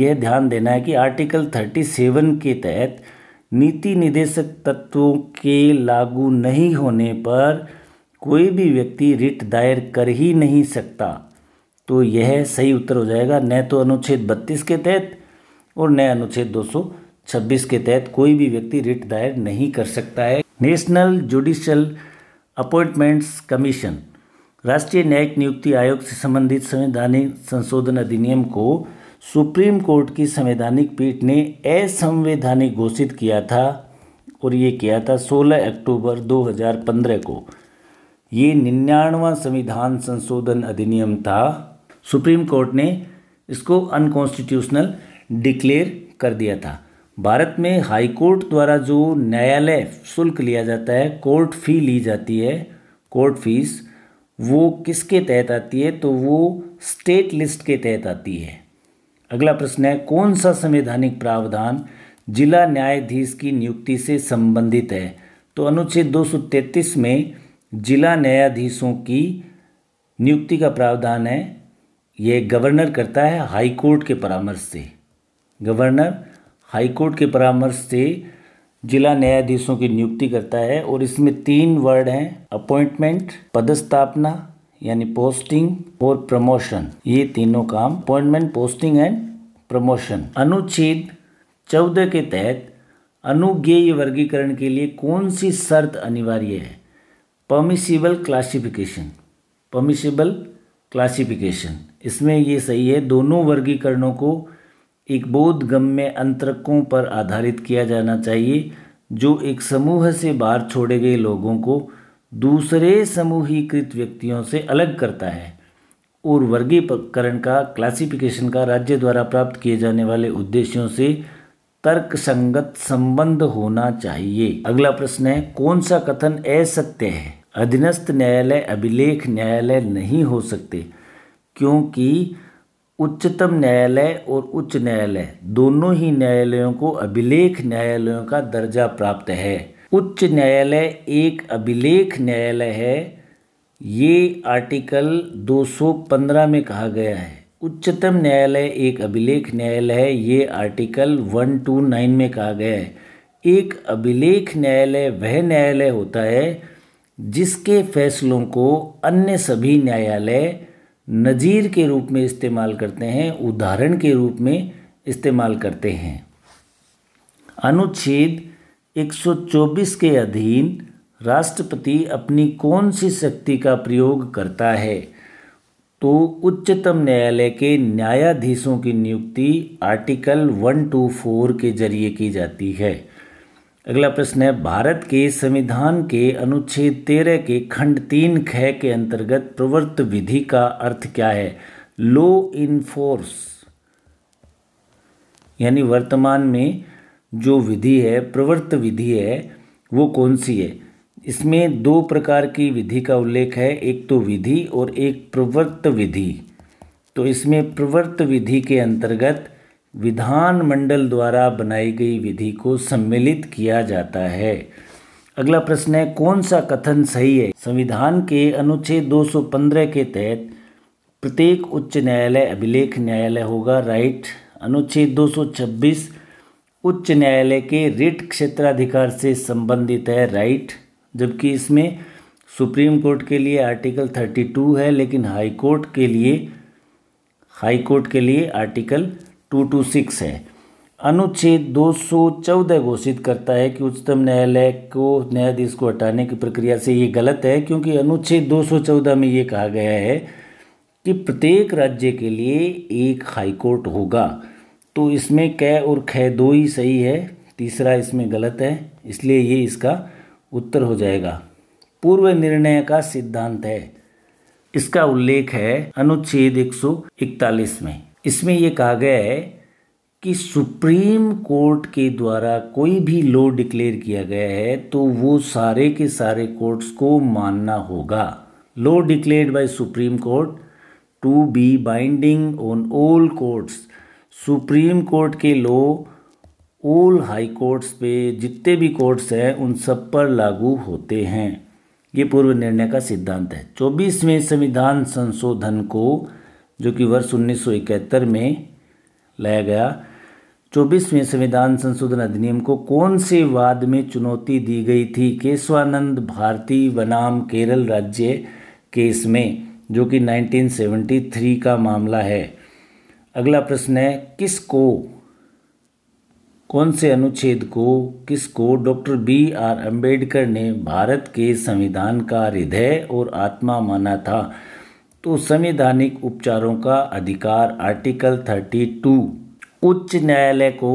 यह ध्यान देना है कि आर्टिकल 37 के तहत नीति निदेशक तत्वों के लागू नहीं होने पर कोई भी व्यक्ति रिट दायर कर ही नहीं सकता तो यह सही उत्तर हो जाएगा न तो अनुच्छेद बत्तीस के तहत और न अनुच्छेद 226 के तहत कोई भी व्यक्ति रिट दायर नहीं कर सकता है नेशनल जुडिशल अपॉइंटमेंट्स कमीशन राष्ट्रीय न्यायिक नियुक्ति आयोग से संबंधित संवैधानिक संशोधन अधिनियम को सुप्रीम कोर्ट की संवैधानिक पीठ ने असंवैधानिक घोषित किया था और ये किया था 16 अक्टूबर 2015 को ये निन्यानवा संविधान संशोधन अधिनियम था सुप्रीम कोर्ट ने इसको अनकॉन्स्टिट्यूशनल डिक्लेयर कर दिया था भारत में हाई कोर्ट द्वारा जो न्यायालय शुल्क लिया जाता है कोर्ट फ़ी ली जाती है कोर्ट फीस वो किसके तहत आती है तो वो स्टेट लिस्ट के तहत आती है अगला प्रश्न है कौन सा संवैधानिक प्रावधान जिला न्यायाधीश की नियुक्ति से संबंधित है तो अनुच्छेद 233 में जिला न्यायाधीशों की नियुक्ति का प्रावधान है ये गवर्नर करता है हाई कोर्ट के परामर्श से गवर्नर हाई कोर्ट के परामर्श से जिला न्यायाधीशों की नियुक्ति करता है और इसमें तीन वर्ड हैं अपॉइंटमेंट पदस्थापना यानी पोस्टिंग और प्रमोशन ये तीनों काम अपॉइंटमेंट पोस्टिंग एंड प्रमोशन अनुच्छेद चौदह के तहत अनुज्ञेय वर्गीकरण के लिए कौन सी शर्त अनिवार्य है परमिसिबल क्लासिफिकेशन परमिसिबल क्लासिफिकेशन इसमें ये सही है दोनों वर्गीकरणों को एक बोध गम्य अंतरकों पर आधारित किया जाना चाहिए जो एक समूह से बाहर छोड़े गए लोगों को दूसरे समूहीकृत व्यक्तियों से अलग करता है और वर्गीकरण का क्लासिफिकेशन का राज्य द्वारा प्राप्त किए जाने वाले उद्देश्यों से तर्क संगत संबंध होना चाहिए अगला प्रश्न है कौन सा कथन असत्य है अधीनस्थ न्यायालय अभिलेख न्यायालय नहीं हो सकते क्योंकि उच्चतम न्यायालय और उच्च न्यायालय दोनों ही न्यायालयों को अभिलेख न्यायालयों का दर्जा प्राप्त है उच्च न्यायालय एक अभिलेख न्यायालय है ये आर्टिकल 215 में कहा गया है उच्चतम न्यायालय एक अभिलेख न्यायालय है ये आर्टिकल 129 में कहा गया है एक अभिलेख न्यायालय वह न्यायालय होता है जिसके फैसलों को अन्य सभी न्यायालय नज़ीर के रूप में इस्तेमाल करते हैं उदाहरण के रूप में इस्तेमाल करते हैं अनुच्छेद 124 के अधीन राष्ट्रपति अपनी कौन सी शक्ति का प्रयोग करता है तो उच्चतम न्यायालय के न्यायाधीशों की नियुक्ति आर्टिकल 124 के जरिए की जाती है अगला प्रश्न है भारत के संविधान के अनुच्छेद तेरह के खंड तीन ख के अंतर्गत प्रवृत्त विधि का अर्थ क्या है लो इन फोर्स यानी वर्तमान में जो विधि है प्रवृत्त विधि है वो कौन सी है इसमें दो प्रकार की विधि का उल्लेख है एक तो विधि और एक प्रवृत्त विधि तो इसमें प्रवृत्त विधि के अंतर्गत विधान मंडल द्वारा बनाई गई विधि को सम्मिलित किया जाता है अगला प्रश्न है कौन सा कथन सही है संविधान के अनुच्छेद 215 के तहत प्रत्येक उच्च न्यायालय अभिलेख न्यायालय होगा राइट अनुच्छेद 226 उच्च न्यायालय के रिट क्षेत्राधिकार से संबंधित है राइट जबकि इसमें सुप्रीम कोर्ट के लिए आर्टिकल 32 है लेकिन हाई कोर्ट के लिए हाई कोर्ट के लिए आर्टिकल 226 है अनुच्छेद 214 घोषित करता है कि उच्चतम न्यायालय को न्यायाधीश को हटाने की प्रक्रिया से ये गलत है क्योंकि अनुच्छेद 214 में ये कहा गया है कि प्रत्येक राज्य के लिए एक हाई कोर्ट होगा तो इसमें कै और खै दो ही सही है तीसरा इसमें गलत है इसलिए ये इसका उत्तर हो जाएगा पूर्व निर्णय का सिद्धांत है इसका उल्लेख है अनुच्छेद 141 में इसमें यह कहा गया है कि सुप्रीम कोर्ट के द्वारा कोई भी लॉ डिक्लेयर किया गया है तो वो सारे के सारे कोर्ट्स को मानना होगा law declared by supreme court to be binding on all courts supreme court के लॉ ऑल हाई कोर्ट्स पे जितने भी कोर्ट्स हैं उन सब पर लागू होते हैं ये पूर्व निर्णय का सिद्धांत है चौबीसवें संविधान संशोधन को जो कि वर्ष 1971 में लाया गया चौबीसवें संविधान संशोधन अधिनियम को कौन से वाद में चुनौती दी गई थी केशवानंद भारती बनाम केरल राज्य केस में जो कि 1973 का मामला है अगला प्रश्न है किसको कौन से अनुच्छेद को किसको डॉक्टर बी आर अम्बेडकर ने भारत के संविधान का हृदय और आत्मा माना था तो संवैधानिक उपचारों का अधिकार आर्टिकल 32 उच्च न्यायालय को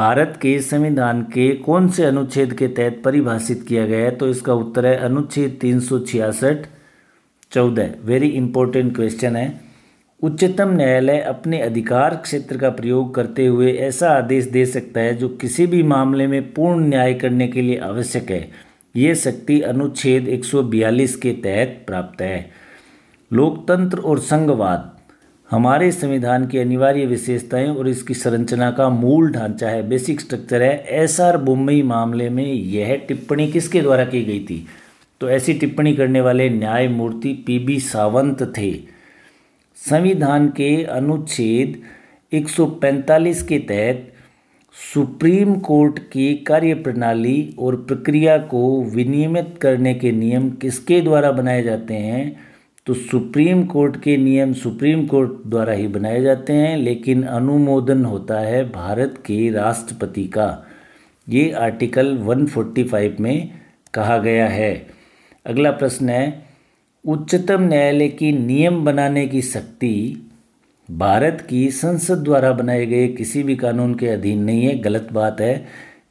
भारत के संविधान के कौन से अनुच्छेद के तहत परिभाषित किया गया है तो इसका उत्तर है अनुच्छेद तीन सौ छियासठ चौदह वेरी इंपॉर्टेंट क्वेश्चन है उच्चतम न्यायालय अपने अधिकार क्षेत्र का प्रयोग करते हुए ऐसा आदेश दे सकता है जो किसी भी मामले में पूर्ण न्याय करने के लिए आवश्यक है ये शक्ति अनुच्छेद 142 के तहत प्राप्त है लोकतंत्र और संघवाद हमारे संविधान की अनिवार्य विशेषताएं और इसकी संरचना का मूल ढांचा है बेसिक स्ट्रक्चर है एस आर बुम्बई मामले में यह टिप्पणी किसके द्वारा की गई थी तो ऐसी टिप्पणी करने वाले न्यायमूर्ति पी बी सावंत थे संविधान के अनुच्छेद 145 के तहत सुप्रीम कोर्ट की कार्यप्रणाली और प्रक्रिया को विनियमित करने के नियम किसके द्वारा बनाए जाते हैं तो सुप्रीम कोर्ट के नियम सुप्रीम कोर्ट द्वारा ही बनाए जाते हैं लेकिन अनुमोदन होता है भारत के राष्ट्रपति का ये आर्टिकल 145 में कहा गया है अगला प्रश्न है उच्चतम न्यायालय की नियम बनाने की शक्ति भारत की संसद द्वारा बनाए गए किसी भी कानून के अधीन नहीं है गलत बात है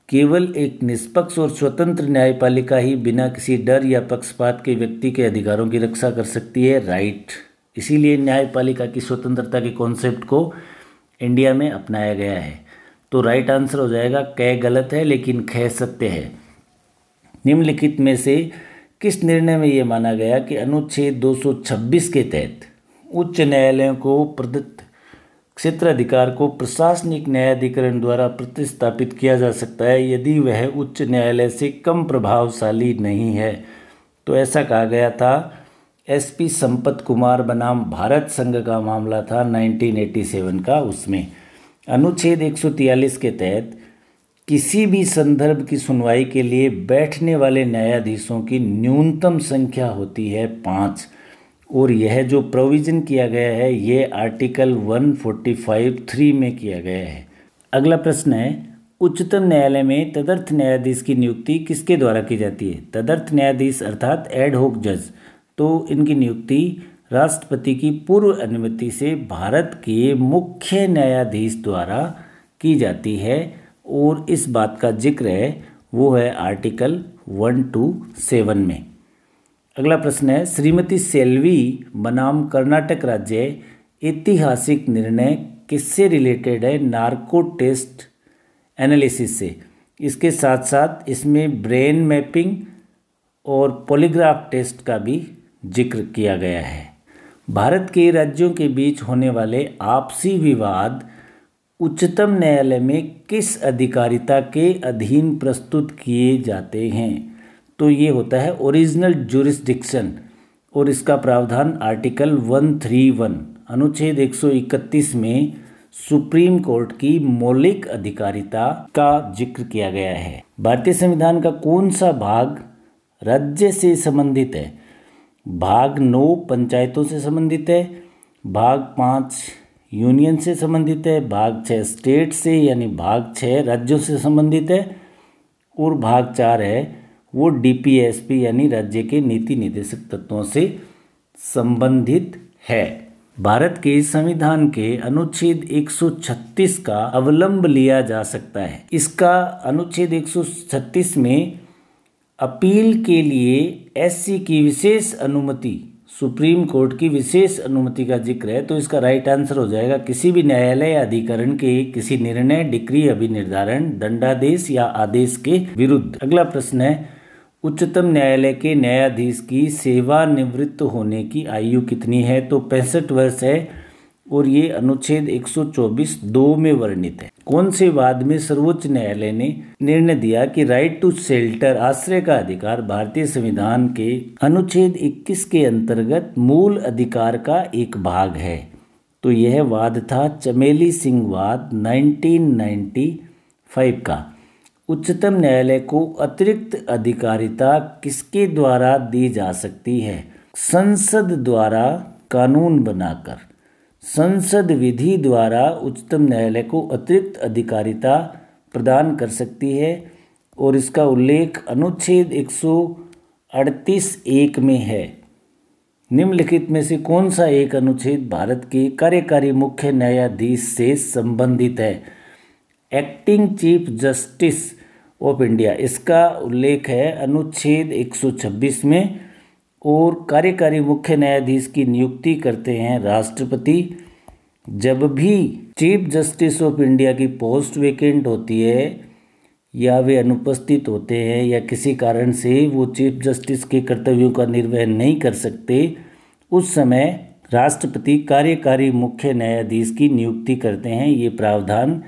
केवल एक निष्पक्ष और स्वतंत्र न्यायपालिका ही बिना किसी डर या पक्षपात के व्यक्ति के अधिकारों की रक्षा कर सकती है राइट इसीलिए न्यायपालिका की स्वतंत्रता के कॉन्सेप्ट को इंडिया में अपनाया गया है तो राइट आंसर हो जाएगा कै गलत है लेकिन ख सत्य है निम्नलिखित में से किस निर्णय में ये माना गया कि अनुच्छेद 226 के तहत उच्च न्यायालयों को प्रदत्त क्षेत्राधिकार को प्रशासनिक न्यायाधिकरण द्वारा प्रतिस्थापित किया जा सकता है यदि वह उच्च न्यायालय से कम प्रभावशाली नहीं है तो ऐसा कहा गया था एसपी संपत कुमार बनाम भारत संघ का मामला था 1987 का उसमें अनुच्छेद एक के तहत किसी भी संदर्भ की सुनवाई के लिए बैठने वाले न्यायाधीशों की न्यूनतम संख्या होती है पाँच और यह जो प्रोविज़न किया गया है ये आर्टिकल 145 थ्री में किया गया है अगला प्रश्न है उच्चतम न्यायालय में तदर्थ न्यायाधीश की नियुक्ति किसके द्वारा की जाती है तदर्थ न्यायाधीश अर्थात एडहोक जज तो इनकी नियुक्ति राष्ट्रपति की पूर्व अनुमति से भारत के मुख्य न्यायाधीश द्वारा की जाती है और इस बात का जिक्र है वो है आर्टिकल वन टू सेवन में अगला प्रश्न है श्रीमती सेल्वी बनाम कर्नाटक राज्य ऐतिहासिक निर्णय किससे रिलेटेड है नार्को टेस्ट एनालिसिस से इसके साथ साथ इसमें ब्रेन मैपिंग और पॉलीग्राफ टेस्ट का भी जिक्र किया गया है भारत के राज्यों के बीच होने वाले आपसी विवाद उच्चतम न्यायालय में किस अधिकारिता के अधीन प्रस्तुत किए जाते हैं तो ये होता है ओरिजिनल जुरिस्डिक्शन और इसका प्रावधान आर्टिकल 131 अनुच्छेद 131 में सुप्रीम कोर्ट की मौलिक अधिकारिता का जिक्र किया गया है भारतीय संविधान का कौन सा भाग राज्य से संबंधित है भाग नौ पंचायतों से संबंधित है भाग पाँच यूनियन से संबंधित है भाग छः स्टेट से यानी भाग छः राज्यों से संबंधित है और भाग चार है वो डीपीएसपी यानी राज्य के नीति निर्देशक तत्वों से संबंधित है भारत के संविधान के अनुच्छेद 136 का अवलंब लिया जा सकता है इसका अनुच्छेद 136 में अपील के लिए एससी की विशेष अनुमति सुप्रीम कोर्ट की विशेष अनुमति का जिक्र है तो इसका राइट आंसर हो जाएगा किसी भी न्यायालय या अधिकरण के किसी निर्णय डिक्री अभिनिर्धारण दंडादेश या आदेश के विरुद्ध अगला प्रश्न है उच्चतम न्यायालय के न्यायाधीश की सेवानिवृत्त होने की आयु कितनी है तो पैंसठ वर्ष है और ये अनुच्छेद 124 दो में वर्णित है कौन से वाद में सर्वोच्च न्यायालय ने निर्णय दिया कि राइट टू शेल्टर आश्रय का अधिकार भारतीय संविधान के अनुच्छेद 21 के अंतर्गत मूल अधिकार का एक भाग है तो यह वाद था चमेली सिंह वाद 1995 का उच्चतम न्यायालय को अतिरिक्त अधिकारिता किसके द्वारा दी जा सकती है संसद द्वारा कानून बनाकर संसद विधि द्वारा उच्चतम न्यायालय को अतिरिक्त अधिकारिता प्रदान कर सकती है और इसका उल्लेख अनुच्छेद 138 एक में है निम्नलिखित में से कौन सा एक अनुच्छेद भारत के कार्यकारी मुख्य न्यायाधीश से संबंधित है acting chief justice of India इसका उल्लेख है अनुच्छेद 126 में और कार्यकारी मुख्य न्यायाधीश की नियुक्ति करते हैं राष्ट्रपति जब भी चीफ जस्टिस ऑफ इंडिया की पोस्ट वेकेंट होती है या वे अनुपस्थित होते हैं या किसी कारण से वो चीफ जस्टिस के कर्तव्यों का निर्वहन नहीं कर सकते उस समय राष्ट्रपति कार्यकारी मुख्य न्यायाधीश की नियुक्ति करते हैं ये प्रावधान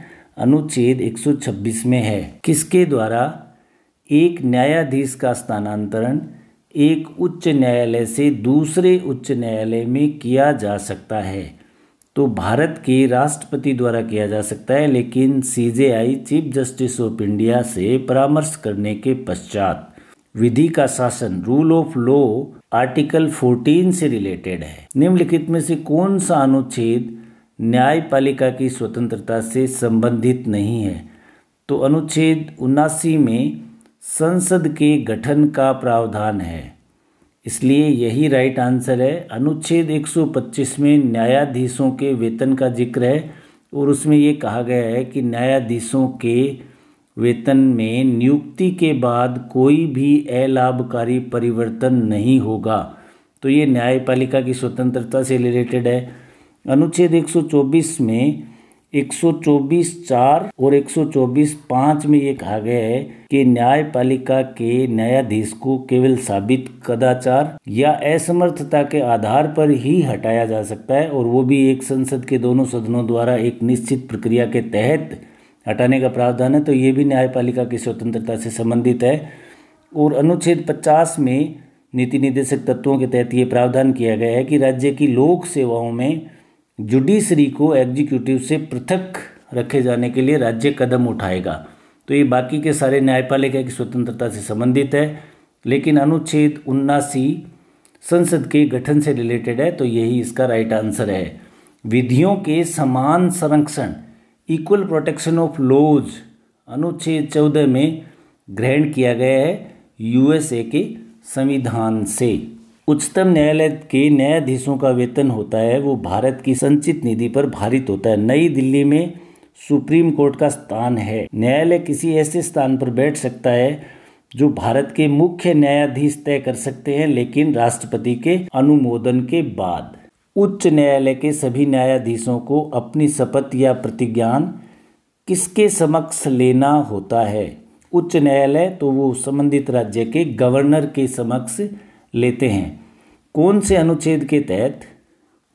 अनुच्छेद 126 में है किसके द्वारा एक न्यायाधीश का स्थानांतरण एक उच्च न्यायालय से दूसरे उच्च न्यायालय में किया जा सकता है तो भारत के राष्ट्रपति द्वारा किया जा सकता है लेकिन CJI chief justice of India से परामर्श करने के पश्चात विधि का शासन रूल ऑफ लॉ आर्टिकल 14 से रिलेटेड है निम्नलिखित में से कौन सा अनुच्छेद न्यायपालिका की स्वतंत्रता से संबंधित नहीं है तो अनुच्छेद उन्नासी में संसद के गठन का प्रावधान है इसलिए यही राइट आंसर है अनुच्छेद 125 में न्यायाधीशों के वेतन का जिक्र है और उसमें ये कहा गया है कि न्यायाधीशों के वेतन में नियुक्ति के बाद कोई भी अलाभकारी परिवर्तन नहीं होगा तो ये न्यायपालिका की स्वतंत्रता से रिलेटेड है अनुच्छेद 124 में 124 चार और 124 पाँच में ये कहा गया है कि न्यायपालिका के न्यायाधीश को केवल साबित कदाचार या असमर्थता के आधार पर ही हटाया जा सकता है और वो भी एक संसद के दोनों सदनों द्वारा एक निश्चित प्रक्रिया के तहत हटाने का प्रावधान है तो ये भी न्यायपालिका की स्वतंत्रता से संबंधित है और अनुच्छेद 50 में नीति निर्देशक तत्वों के तहत ये प्रावधान किया गया है कि राज्य की लोक सेवाओं में जुडिशरी को एग्जीक्यूटिव से पृथक रखे जाने के लिए राज्य कदम उठाएगा तो ये बाकी के सारे न्यायपालिका की स्वतंत्रता से संबंधित है लेकिन अनुच्छेद उन्नासी संसद के गठन से रिलेटेड है तो यही इसका राइट आंसर है विधियों के समान संरक्षण इक्वल प्रोटेक्शन ऑफ लॉज अनुच्छेद चौदह में ग्रहण किया गया है यूएसए के संविधान से उच्चतम न्यायालय के न्यायाधीशों का वेतन होता है वो भारत की संचित निधि पर भारित होता है नई दिल्ली में सुप्रीम कोर्ट का स्थान है न्यायालय किसी ऐसे स्थान पर बैठ सकता है जो भारत के मुख्य न्यायाधीश तय कर सकते हैं लेकिन राष्ट्रपति के अनुमोदन के बाद उच्च न्यायालय के सभी न्यायाधीशों को अपनी शपथ या प्रतिज्ञान किसके समक्ष लेना होता है उच्च न्यायालय तो वो संबंधित राज्य के गवर्नर के समक्ष लेते हैं कौन से अनुच्छेद के तहत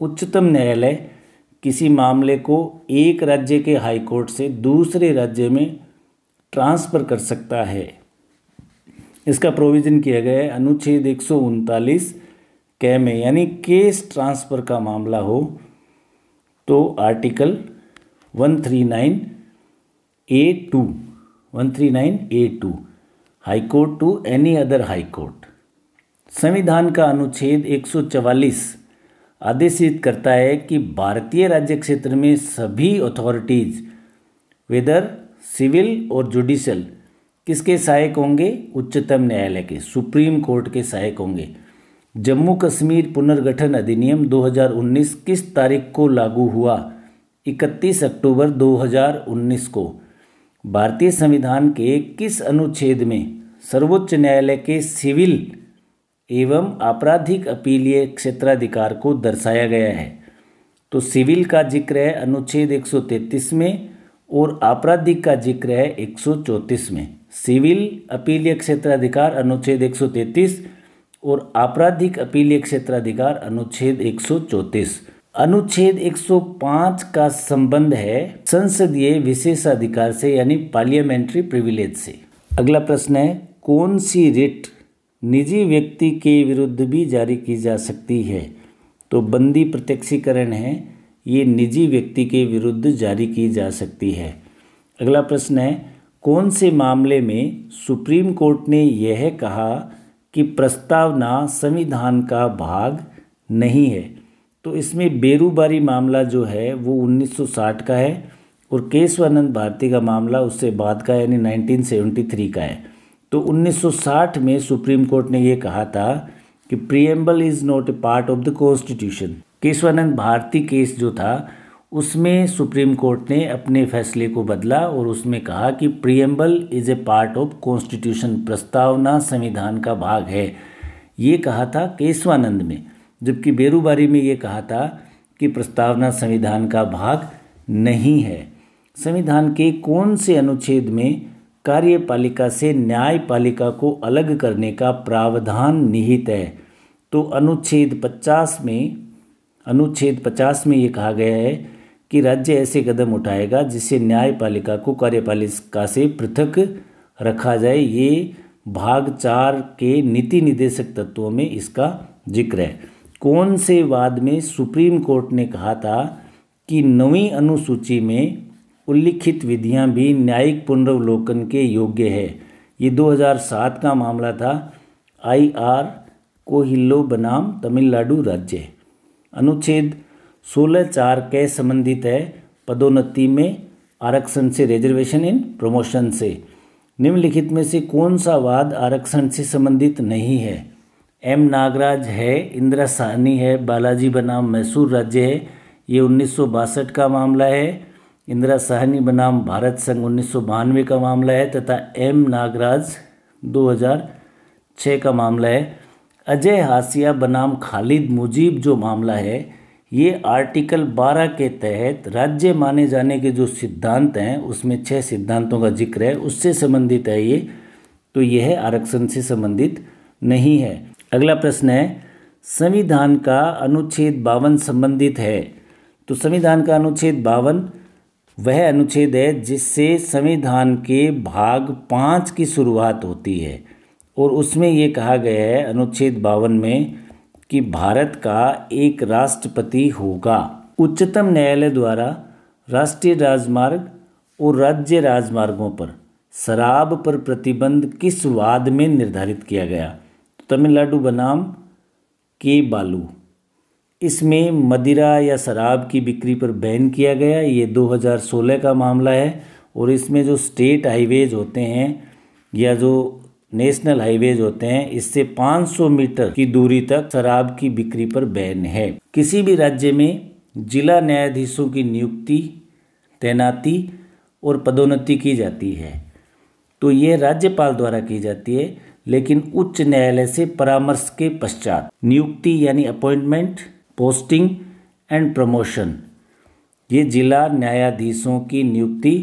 उच्चतम न्यायालय किसी मामले को एक राज्य के हाईकोर्ट से दूसरे राज्य में ट्रांसफ़र कर सकता है इसका प्रोविज़न किया गया है अनुच्छेद एक सौ उनतालीस कै में यानी केस ट्रांसफ़र का मामला हो तो article one three nine A two one three nine A two high court to any other high court संविधान का अनुच्छेद 144 आदेशित करता है कि भारतीय राज्य क्षेत्र में सभी अथॉरिटीज वेदर सिविल और जुडिशल किसके सहायक होंगे उच्चतम न्यायालय के सुप्रीम कोर्ट के सहायक होंगे जम्मू कश्मीर पुनर्गठन अधिनियम 2019 किस तारीख को लागू हुआ 31 अक्टूबर 2019 को भारतीय संविधान के किस अनुच्छेद में सर्वोच्च न्यायालय के सिविल एवं आपराधिक अपीलीय क्षेत्राधिकार को दर्शाया गया है तो सिविल का जिक्र है अनुच्छेद 133 में और आपराधिक का जिक्र है 134 में सिविल अपीलीय क्षेत्राधिकार अनुच्छेद 133 और आपराधिक अपीलीय क्षेत्राधिकार अनुच्छेद 134 अनुच्छेद 105 का संबंध है संसदीय विशेषाधिकार से यानी पार्लियामेंट्री प्रिविलेज से अगला प्रश्न है कौन सी रिट निजी व्यक्ति के विरुद्ध भी जारी की जा सकती है तो बंदी प्रत्यक्षीकरण है ये निजी व्यक्ति के विरुद्ध जारी की जा सकती है अगला प्रश्न है कौन से मामले में सुप्रीम कोर्ट ने यह कहा कि प्रस्तावना संविधान का भाग नहीं है तो इसमें बेरूबारी मामला जो है वो 1960 का है और केशवानंद भारती का मामला उससे बाद का यानी 1973 का है तो 1960 में सुप्रीम कोर्ट ने ये कहा था कि preamble is not a part of the constitution Kesavananda Bharati case जो था उसमें सुप्रीम कोर्ट ने अपने फैसले को बदला और उसमें कहा कि preamble is a part of constitution प्रस्तावना संविधान का भाग है ये कहा था केशवानंद में जबकि बेरूबारी में ये कहा था कि प्रस्तावना संविधान का भाग नहीं है संविधान के कौन से अनुच्छेद में कार्यपालिका से न्यायपालिका को अलग करने का प्रावधान निहित है तो अनुच्छेद 50 में अनुच्छेद 50 में ये कहा गया है कि राज्य ऐसे कदम उठाएगा जिससे न्यायपालिका को कार्यपालिका से पृथक रखा जाए ये भाग चार के नीति निदेशक तत्वों में इसका जिक्र है कौन से वाद में सुप्रीम कोर्ट ने कहा था कि नवी अनुसूची में उल्लिखित विधियां भी न्यायिक पुनर्वलोकन के योग्य है ये 2007 का मामला था आई आर कोहिल्लो बनाम तमिलनाडु राज्य अनुच्छेद 16 चार के संबंधित है पदोन्नति में आरक्षण से रिजर्वेशन इन प्रमोशन से निम्नलिखित में से कौन सा वाद आरक्षण से संबंधित नहीं है एम नागराज है इंदिरा साहनी है बालाजी बनाम मैसूर राज्य है ये उन्नीस का मामला है इंदिरा साहनी बनाम भारत संघ उन्नीस का मामला है तथा एम नागराज 2006 का मामला है अजय हासिया बनाम खालिद मुजीब जो मामला है ये आर्टिकल 12 के तहत राज्य माने जाने के जो सिद्धांत हैं उसमें छह सिद्धांतों का जिक्र है उससे संबंधित है ये तो यह आरक्षण से संबंधित नहीं है अगला प्रश्न है संविधान का अनुच्छेद बावन संबंधित है तो संविधान का अनुच्छेद बावन वह अनुच्छेद है जिससे संविधान के भाग पाँच की शुरुआत होती है और उसमें ये कहा गया है अनुच्छेद बावन में कि भारत का एक राष्ट्रपति होगा उच्चतम न्यायालय द्वारा राष्ट्रीय राजमार्ग और राज्य राजमार्गों पर शराब पर प्रतिबंध किस वाद में निर्धारित किया गया तमिलनाडु बनाम के बालू इसमें मदिरा या शराब की बिक्री पर बैन किया गया ये 2016 का मामला है और इसमें जो स्टेट हाईवेज होते हैं या जो नेशनल हाईवेज होते हैं इससे 500 मीटर की दूरी तक शराब की बिक्री पर बैन है किसी भी राज्य में जिला न्यायाधीशों की नियुक्ति तैनाती और पदोन्नति की जाती है तो ये राज्यपाल द्वारा की जाती है लेकिन उच्च न्यायालय से परामर्श के पश्चात नियुक्ति यानी अपॉइंटमेंट पोस्टिंग एंड प्रमोशन ये जिला न्यायाधीशों की नियुक्ति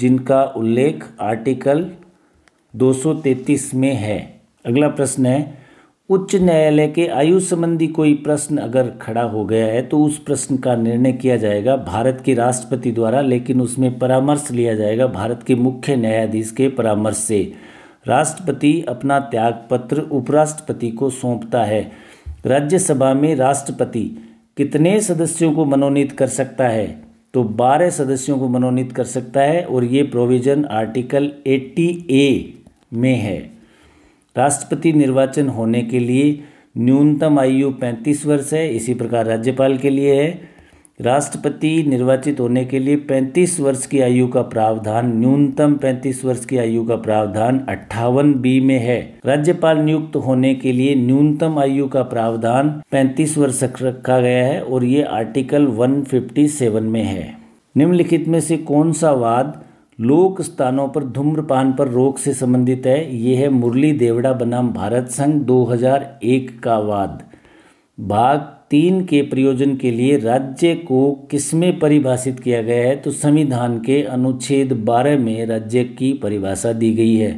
जिनका उल्लेख आर्टिकल 233 में है अगला प्रश्न है उच्च न्यायालय के आयु संबंधी कोई प्रश्न अगर खड़ा हो गया है तो उस प्रश्न का निर्णय किया जाएगा भारत के राष्ट्रपति द्वारा लेकिन उसमें परामर्श लिया जाएगा भारत के मुख्य न्यायाधीश के परामर्श से राष्ट्रपति अपना त्यागपत्र उपराष्ट्रपति को सौंपता है राज्यसभा में राष्ट्रपति कितने सदस्यों को मनोनीत कर सकता है तो 12 सदस्यों को मनोनीत कर सकता है और ये प्रोविज़न आर्टिकल 80 ए में है राष्ट्रपति निर्वाचन होने के लिए न्यूनतम आयु 35 वर्ष है इसी प्रकार राज्यपाल के लिए है राष्ट्रपति निर्वाचित होने के लिए 35 वर्ष की आयु का प्रावधान न्यूनतम 35 वर्ष की आयु का प्रावधान अट्ठावन बी में है राज्यपाल नियुक्त होने के लिए न्यूनतम आयु का प्रावधान 35 वर्ष रखा गया है और ये आर्टिकल 157 में है निम्नलिखित में से कौन सा वाद लोक स्थानों पर धूम्रपान पर रोक से संबंधित है ये है मुरली देवड़ा बनाम भारत संघ 2001 का वाद भाग तीन के प्रयोजन के लिए राज्य को किसमें परिभाषित किया गया है तो संविधान के अनुच्छेद बारह में राज्य की परिभाषा दी गई है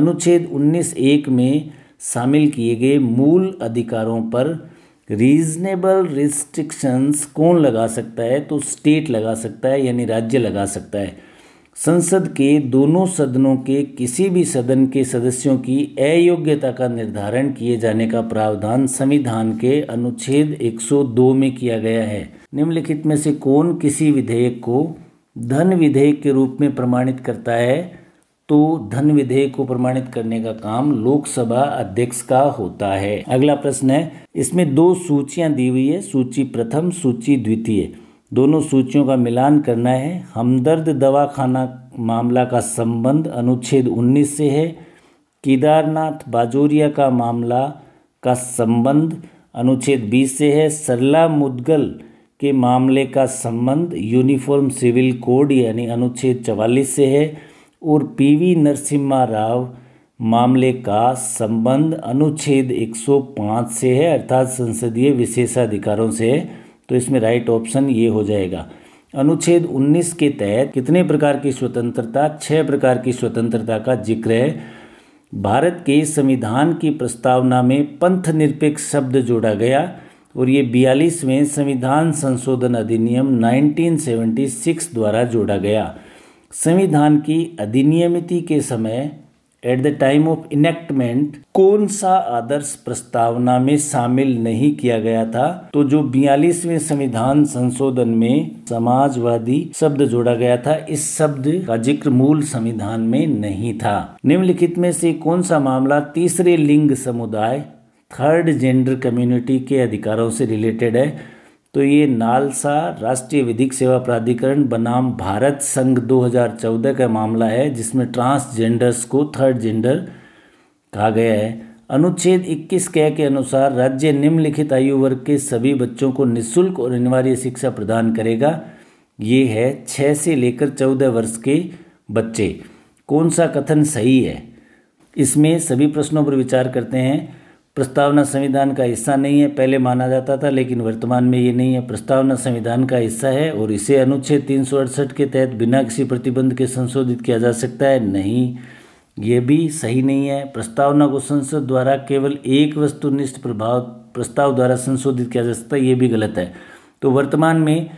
अनुच्छेद उन्नीस एक में शामिल किए गए मूल अधिकारों पर रीजनेबल रिस्ट्रिक्शंस कौन लगा सकता है तो स्टेट लगा सकता है यानी राज्य लगा सकता है संसद के दोनों सदनों के किसी भी सदन के सदस्यों की अयोग्यता का निर्धारण किए जाने का प्रावधान संविधान के अनुच्छेद 102 में किया गया है निम्नलिखित में से कौन किसी विधेयक को धन विधेयक के रूप में प्रमाणित करता है तो धन विधेयक को प्रमाणित करने का काम लोकसभा अध्यक्ष का होता है अगला प्रश्न है इसमें दो सूचियां दी हुई है सूची प्रथम सूची द्वितीय दोनों सूचियों का मिलान करना है हमदर्द दवाखाना मामला का संबंध अनुच्छेद 19 से है केदारनाथ बाजोरिया का मामला का संबंध अनुच्छेद 20 से है सरला मुदगल के मामले का संबंध यूनिफॉर्म सिविल कोड यानी अनुच्छेद 44 से है और पीवी नरसिम्हा राव मामले का संबंध अनुच्छेद 105 से है अर्थात संसदीय विशेषाधिकारों से है तो इसमें राइट ऑप्शन ये हो जाएगा अनुच्छेद 19 के तहत कितने प्रकार की स्वतंत्रता छः प्रकार की स्वतंत्रता का जिक्र है भारत के संविधान की प्रस्तावना में पंथ निरपेक्ष शब्द जोड़ा गया और ये बयालीसवें संविधान संशोधन अधिनियम 1976 द्वारा जोड़ा गया संविधान की अधिनियमिति के समय at the time of enactment कौन सा आदर्श प्रस्तावना में शामिल नहीं किया गया था तो जो बयालीसवें संविधान संशोधन में समाजवादी शब्द जोड़ा गया था इस शब्द का जिक्र मूल संविधान में नहीं था निम्नलिखित में से कौन सा मामला तीसरे लिंग समुदाय थर्ड जेंडर कम्युनिटी के अधिकारों से रिलेटेड है तो ये नालसा राष्ट्रीय विधिक सेवा प्राधिकरण बनाम भारत संघ 2014 का मामला है जिसमें ट्रांसजेंडर्स को थर्ड जेंडर कहा गया है अनुच्छेद 21 के के अनुसार राज्य निम्नलिखित आयु वर्ग के सभी बच्चों को निःशुल्क और अनिवार्य शिक्षा प्रदान करेगा ये है छः से लेकर चौदह वर्ष के बच्चे कौन सा कथन सही है इसमें सभी प्रश्नों पर विचार करते हैं प्रस्तावना संविधान का हिस्सा नहीं है पहले माना जाता था लेकिन वर्तमान में ये नहीं है प्रस्तावना संविधान का हिस्सा है और इसे अनुच्छेद तीन के तहत बिना किसी प्रतिबंध के संशोधित किया जा सकता है नहीं ये भी सही नहीं है प्रस्तावना को संसद द्वारा केवल एक वस्तुनिष्ठ प्रभाव प्रस्ताव द्वारा संशोधित किया जा सकता है ये भी गलत है तो वर्तमान में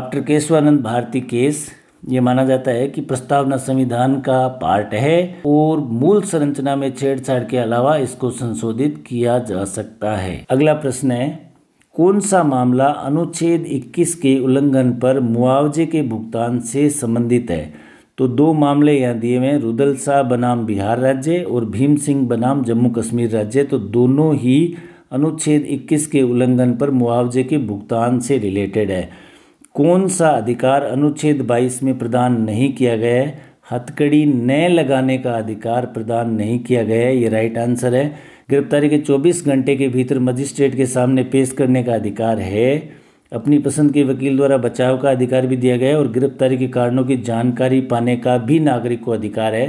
आफ्टर केशवानंद भारती केस ये माना जाता है कि प्रस्तावना संविधान का पार्ट है और मूल संरचना में छेड़छाड़ के अलावा इसको संशोधित किया जा सकता है अगला प्रश्न है कौन सा मामला अनुच्छेद 21 के उल्लंघन पर मुआवजे के भुगतान से संबंधित है तो दो मामले यहाँ दिए हुए रुदल शाह बनाम बिहार राज्य और भीम सिंह बनाम जम्मू कश्मीर राज्य तो दोनों ही अनुच्छेद 21 के उल्लंघन पर मुआवजे के भुगतान से रिलेटेड है कौन सा अधिकार अनुच्छेद 22 में प्रदान नहीं किया गया है हथकड़ी न लगाने का अधिकार प्रदान नहीं किया गया है ये राइट आंसर है गिरफ्तारी के 24 घंटे के भीतर मजिस्ट्रेट के सामने पेश करने का अधिकार है अपनी पसंद के वकील द्वारा बचाव का अधिकार भी दिया गया है और गिरफ्तारी के कारणों की जानकारी पाने का भी नागरिक को अधिकार है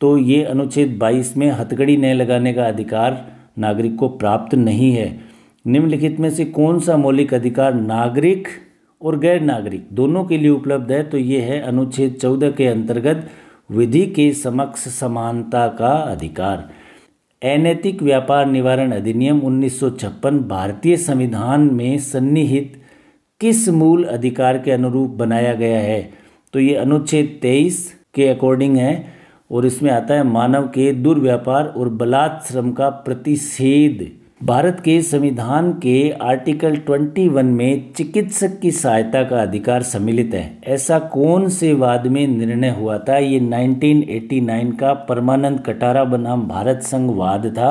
तो ये अनुच्छेद 22 में हथकड़ी न लगाने का अधिकार नागरिक को प्राप्त नहीं है निम्नलिखित में से कौन सा मौलिक अधिकार नागरिक और गैर नागरिक दोनों के लिए उपलब्ध है तो ये है अनुच्छेद चौदह के अंतर्गत विधि के समक्ष समानता का अधिकार अनैतिक व्यापार निवारण अधिनियम 1956 भारतीय संविधान में सन्निहित किस मूल अधिकार के अनुरूप बनाया गया है तो ये अनुच्छेद 23 के अकॉर्डिंग है और इसमें आता है मानव के दुर्व्यापार और बलात्म का प्रतिषेध भारत के संविधान के आर्टिकल 21 में चिकित्सक की सहायता का अधिकार सम्मिलित है ऐसा कौन से वाद में निर्णय हुआ था ये 1989 का परमानंद कटारा बनाम भारत संघ वाद था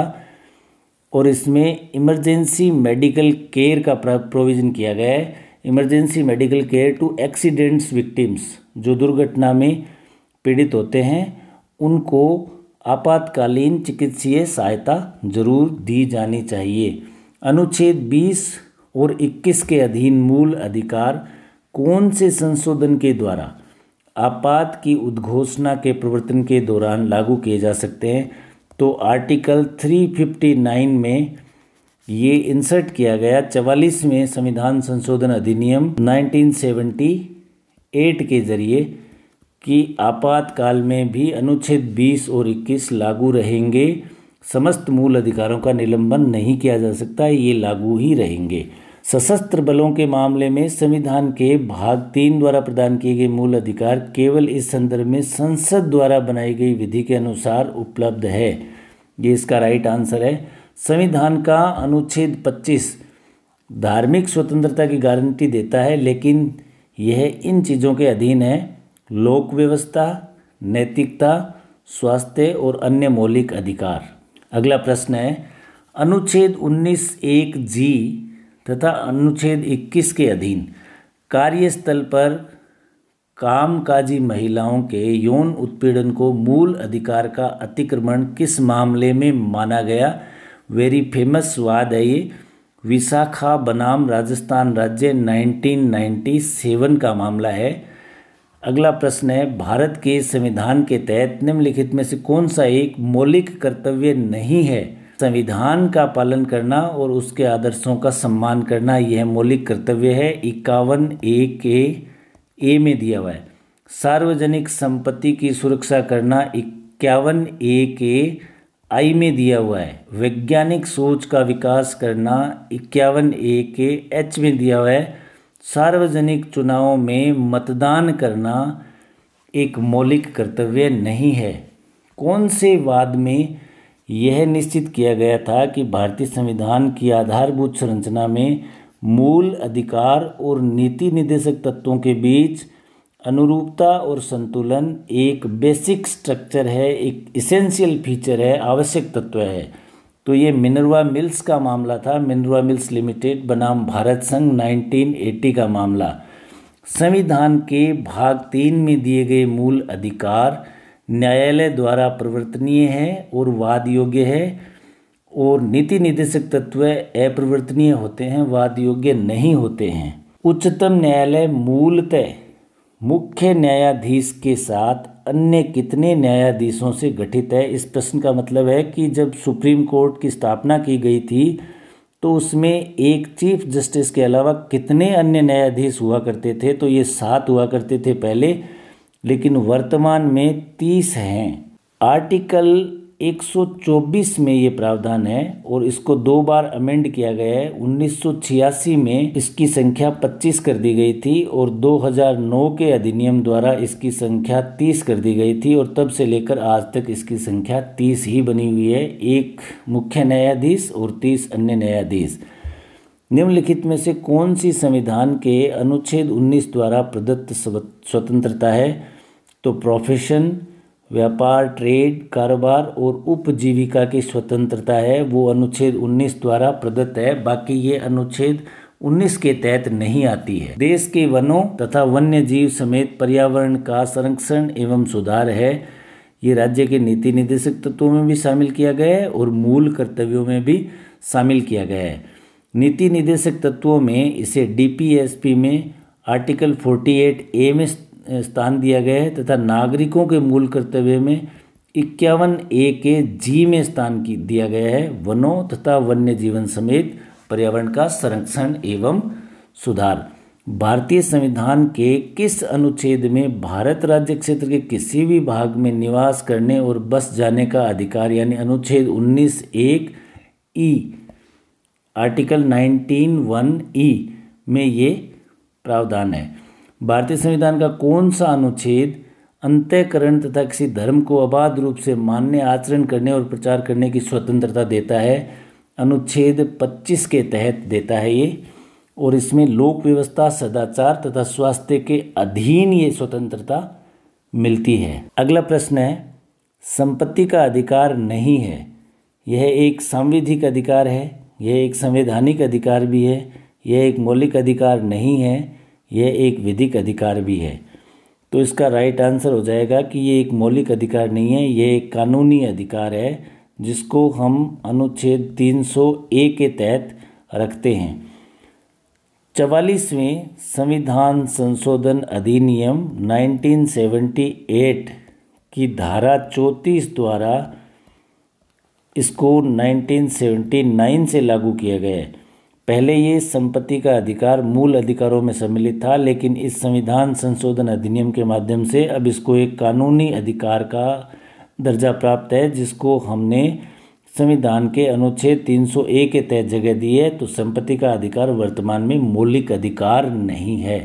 और इसमें इमरजेंसी मेडिकल केयर का प्रोविज़न किया गया है emergency medical care to accidents victims जो दुर्घटना में पीड़ित होते हैं उनको आपातकालीन चिकित्सीय सहायता जरूर दी जानी चाहिए अनुच्छेद 20 और 21 के अधीन मूल अधिकार कौन से संशोधन के द्वारा आपात की उद्घोषणा के प्रवर्तन के दौरान लागू किए जा सकते हैं तो आर्टिकल 359 में ये इंसर्ट किया गया चवालीसवें संविधान संशोधन अधिनियम 1978 के जरिए कि आपातकाल में भी अनुच्छेद 20 और 21 लागू रहेंगे समस्त मूल अधिकारों का निलंबन नहीं किया जा सकता ये लागू ही रहेंगे सशस्त्र बलों के मामले में संविधान के भाग तीन द्वारा प्रदान किए गए मूल अधिकार केवल इस संदर्भ में संसद द्वारा बनाई गई विधि के अनुसार उपलब्ध है ये इसका राइट आंसर है संविधान का अनुच्छेद 25 धार्मिक स्वतंत्रता की गारंटी देता है लेकिन यह इन चीज़ों के अधीन है लोक व्यवस्था नैतिकता स्वास्थ्य और अन्य मौलिक अधिकार अगला प्रश्न है अनुच्छेद 19 एक जी तथा अनुच्छेद 21 के अधीन कार्यस्थल पर कामकाजी महिलाओं के यौन उत्पीड़न को मूल अधिकार का अतिक्रमण किस मामले में माना गया वेरी फेमस वाद है ये विशाखा बनाम राजस्थान राज्य 1997 का मामला है अगला प्रश्न है भारत के संविधान के तहत निम्नलिखित में से कौन सा एक मौलिक कर्तव्य नहीं है संविधान का पालन करना और उसके आदर्शों का सम्मान करना यह मौलिक कर्तव्य है इक्यावन ए के ए में दिया हुआ है सार्वजनिक संपत्ति की सुरक्षा करना इक्यावन ए के आई में दिया हुआ है वैज्ञानिक सोच का विकास करना इक्यावन ए के एच में दिया हुआ है सार्वजनिक चुनावों में मतदान करना एक मौलिक कर्तव्य नहीं है कौन से वाद में यह निश्चित किया गया था कि भारतीय संविधान की आधारभूत संरचना में मूल अधिकार और नीति निर्देशक तत्वों के बीच अनुरूपता और संतुलन एक बेसिक स्ट्रक्चर है एक इसेंशियल फीचर है आवश्यक तत्व है तो ये मिनरवा मिल्स का मामला था मिनरवा मिल्स लिमिटेड बनाम भारत संघ 1980 का मामला संविधान के भाग तीन में दिए गए मूल अधिकार न्यायालय द्वारा परिवर्तनीय है और वाद योग्य है और नीति निर्देशक तत्व अप्रवर्तनीय होते हैं वाद योग्य नहीं होते हैं उच्चतम न्यायालय मूलतः मुख्य न्यायाधीश के साथ अन्य कितने न्यायाधीशों से गठित है इस प्रश्न का मतलब है कि जब सुप्रीम कोर्ट की स्थापना की गई थी तो उसमें एक चीफ जस्टिस के अलावा कितने अन्य न्यायाधीश हुआ करते थे तो ये सात हुआ करते थे पहले लेकिन वर्तमान में तीस हैं आर्टिकल 124 में ये प्रावधान है और इसको दो बार अमेंड किया गया है 1986 में इसकी संख्या 25 कर दी गई थी और 2009 के अधिनियम द्वारा इसकी संख्या 30 कर दी गई थी और तब से लेकर आज तक इसकी संख्या 30 ही बनी हुई है एक मुख्य न्यायाधीश और 30 अन्य न्यायाधीश निम्नलिखित में से कौन सी संविधान के अनुच्छेद 19 द्वारा प्रदत्त स्वतंत्रता है तो प्रोफेशन व्यापार ट्रेड कारोबार और उपजीविका की स्वतंत्रता है वो अनुच्छेद 19 द्वारा प्रदत्त है बाकी ये अनुच्छेद 19 के तहत नहीं आती है देश के वनों तथा वन्य जीव समेत पर्यावरण का संरक्षण एवं सुधार है ये राज्य के नीति निर्देशक तत्वों में भी शामिल किया गया है और मूल कर्तव्यों में भी शामिल किया गया है नीति निर्देशक तत्वों में इसे डीपीएसपी में आर्टिकल 48 ए में स्थान दिया गया है तथा नागरिकों के मूल कर्तव्य में इक्यावन ए के जी में स्थान की दिया गया है वनों तथा वन्य जीवन समेत पर्यावरण का संरक्षण एवं सुधार भारतीय संविधान के किस अनुच्छेद में भारत राज्य क्षेत्र के किसी भी भाग में निवास करने और बस जाने का अधिकार यानी अनुच्छेद उन्नीस एक E article nineteen one E में ये प्रावधान है भारतीय संविधान का कौन सा अनुच्छेद अंत्यकरण तथा किसी धर्म को अबाध रूप से मानने आचरण करने और प्रचार करने की स्वतंत्रता देता है अनुच्छेद 25 के तहत देता है ये और इसमें लोक व्यवस्था सदाचार तथा स्वास्थ्य के अधीन ये स्वतंत्रता मिलती है अगला प्रश्न है संपत्ति का अधिकार नहीं है यह एक सांविधिक अधिकार है यह एक संवैधानिक अधिकार भी है यह एक मौलिक अधिकार नहीं है यह एक विधिक अधिकार भी है तो इसका राइट आंसर हो जाएगा कि ये एक मौलिक अधिकार नहीं है ये एक कानूनी अधिकार है जिसको हम अनुच्छेद 301 के तहत रखते हैं चवालीसवें संविधान संशोधन अधिनियम 1978 की धारा चौंतीस द्वारा इसको 1979 से लागू किया गया है पहले ये संपत्ति का अधिकार मूल अधिकारों में सम्मिलित था लेकिन इस संविधान संशोधन अधिनियम के माध्यम से अब इसको एक कानूनी अधिकार का दर्जा प्राप्त है जिसको हमने संविधान के अनुच्छेद 301 के तहत जगह दी है तो संपत्ति का अधिकार वर्तमान में मौलिक अधिकार नहीं है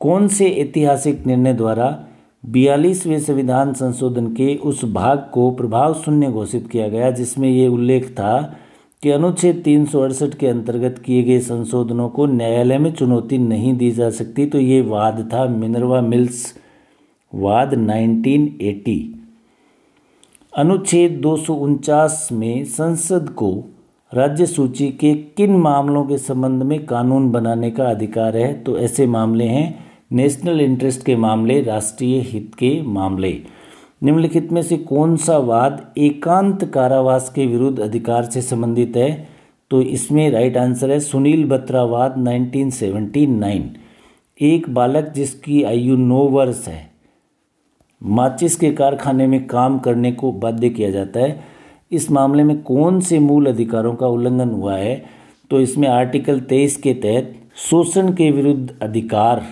कौन से ऐतिहासिक निर्णय द्वारा बयालीसवें संविधान संशोधन के उस भाग को प्रभाव शून्य घोषित किया गया जिसमें ये उल्लेख था कि अनुच्छेद तीन के अंतर्गत किए गए संशोधनों को न्यायालय में चुनौती नहीं दी जा सकती तो ये वाद था मिनरवा मिल्स वाद 1980 अनुच्छेद दो में संसद को राज्य सूची के किन मामलों के संबंध में कानून बनाने का अधिकार है तो ऐसे मामले हैं नेशनल इंटरेस्ट के मामले राष्ट्रीय हित के मामले निम्नलिखित में से कौन सा वाद एकांत कारावास के विरुद्ध अधिकार से संबंधित है तो इसमें राइट आंसर है सुनील बत्रा वाद 1979 एक बालक जिसकी आयु नौ वर्ष है माचिस के कारखाने में काम करने को बाध्य किया जाता है इस मामले में कौन से मूल अधिकारों का उल्लंघन हुआ है तो इसमें आर्टिकल तेईस के तहत शोषण के विरुद्ध अधिकार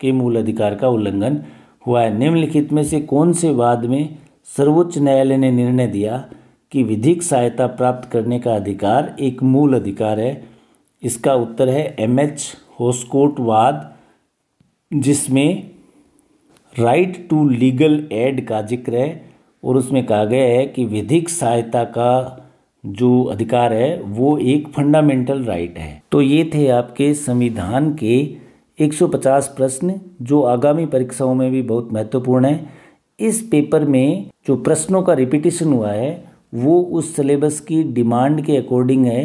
के मूल अधिकार का उल्लंघन हुआ है निम्नलिखित में से कौन से वाद में सर्वोच्च न्यायालय ने निर्णय दिया कि विधिक सहायता प्राप्त करने का अधिकार एक मूल अधिकार है इसका उत्तर है एम एच होस्कोट वाद जिसमें राइट टू लीगल एड का जिक्र है और उसमें कहा गया है कि विधिक सहायता का जो अधिकार है वो एक फंडामेंटल राइट है तो ये थे आपके संविधान के 150 प्रश्न जो आगामी परीक्षाओं में भी बहुत महत्वपूर्ण है इस पेपर में जो प्रश्नों का रिपीटेशन हुआ है वो उस सिलेबस की डिमांड के अकॉर्डिंग है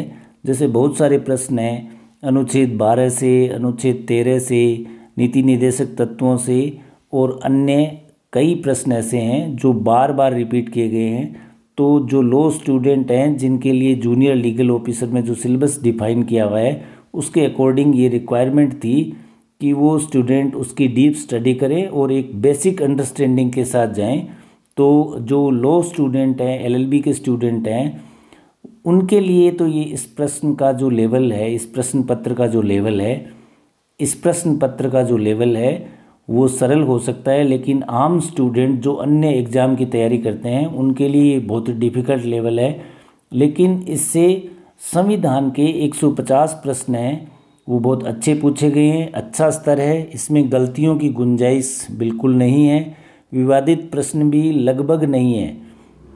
जैसे बहुत सारे प्रश्न हैं अनुच्छेद बारह से अनुच्छेद तेरह से नीति निर्देशक तत्वों से और अन्य कई प्रश्न ऐसे हैं जो बार बार रिपीट किए गए हैं तो जो लो स्टूडेंट हैं जिनके लिए जूनियर लीगल ऑफिसर में जो सिलेबस डिफाइन किया हुआ है उसके अकॉर्डिंग ये रिक्वायरमेंट थी कि वो स्टूडेंट उसकी डीप स्टडी करें और एक बेसिक अंडरस्टैंडिंग के साथ जाएं तो जो लॉ स्टूडेंट हैं एलएलबी के स्टूडेंट हैं उनके लिए तो ये इस प्रश्न का जो लेवल है इस प्रश्न पत्र का जो लेवल है इस प्रश्न पत्र का जो लेवल है वो सरल हो सकता है लेकिन आम स्टूडेंट जो अन्य एग्ज़ाम की तैयारी करते हैं उनके लिए बहुत डिफ़िकल्ट लेवल है लेकिन इससे संविधान के 150 प्रश्न हैं वो बहुत अच्छे पूछे गए हैं अच्छा स्तर है इसमें गलतियों की गुंजाइश बिल्कुल नहीं है विवादित प्रश्न भी लगभग नहीं है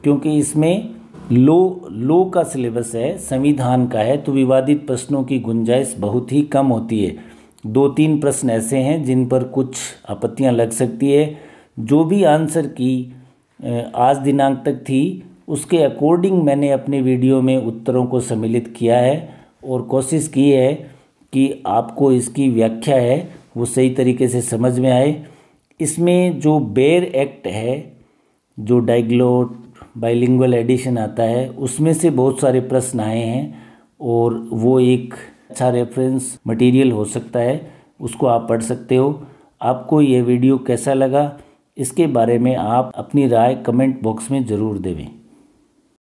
क्योंकि इसमें लो लो का सिलेबस है संविधान का है तो विवादित प्रश्नों की गुंजाइश बहुत ही कम होती है दो तीन प्रश्न ऐसे हैं जिन पर कुछ आपत्तियाँ लग सकती है जो भी आंसर की आज दिनांक तक थी उसके अकॉर्डिंग मैंने अपने वीडियो में उत्तरों को सम्मिलित किया है और कोशिश की है कि आपको इसकी व्याख्या है वो सही तरीके से समझ में आए इसमें जो बेर एक्ट है जो डाइग्लोट बाइलिंगुअल एडिशन आता है उसमें से बहुत सारे प्रश्न आए हैं और वो एक अच्छा रेफरेंस मटेरियल हो सकता है उसको आप पढ़ सकते हो आपको ये वीडियो कैसा लगा इसके बारे में आप अपनी राय कमेंट बॉक्स में ज़रूर देवें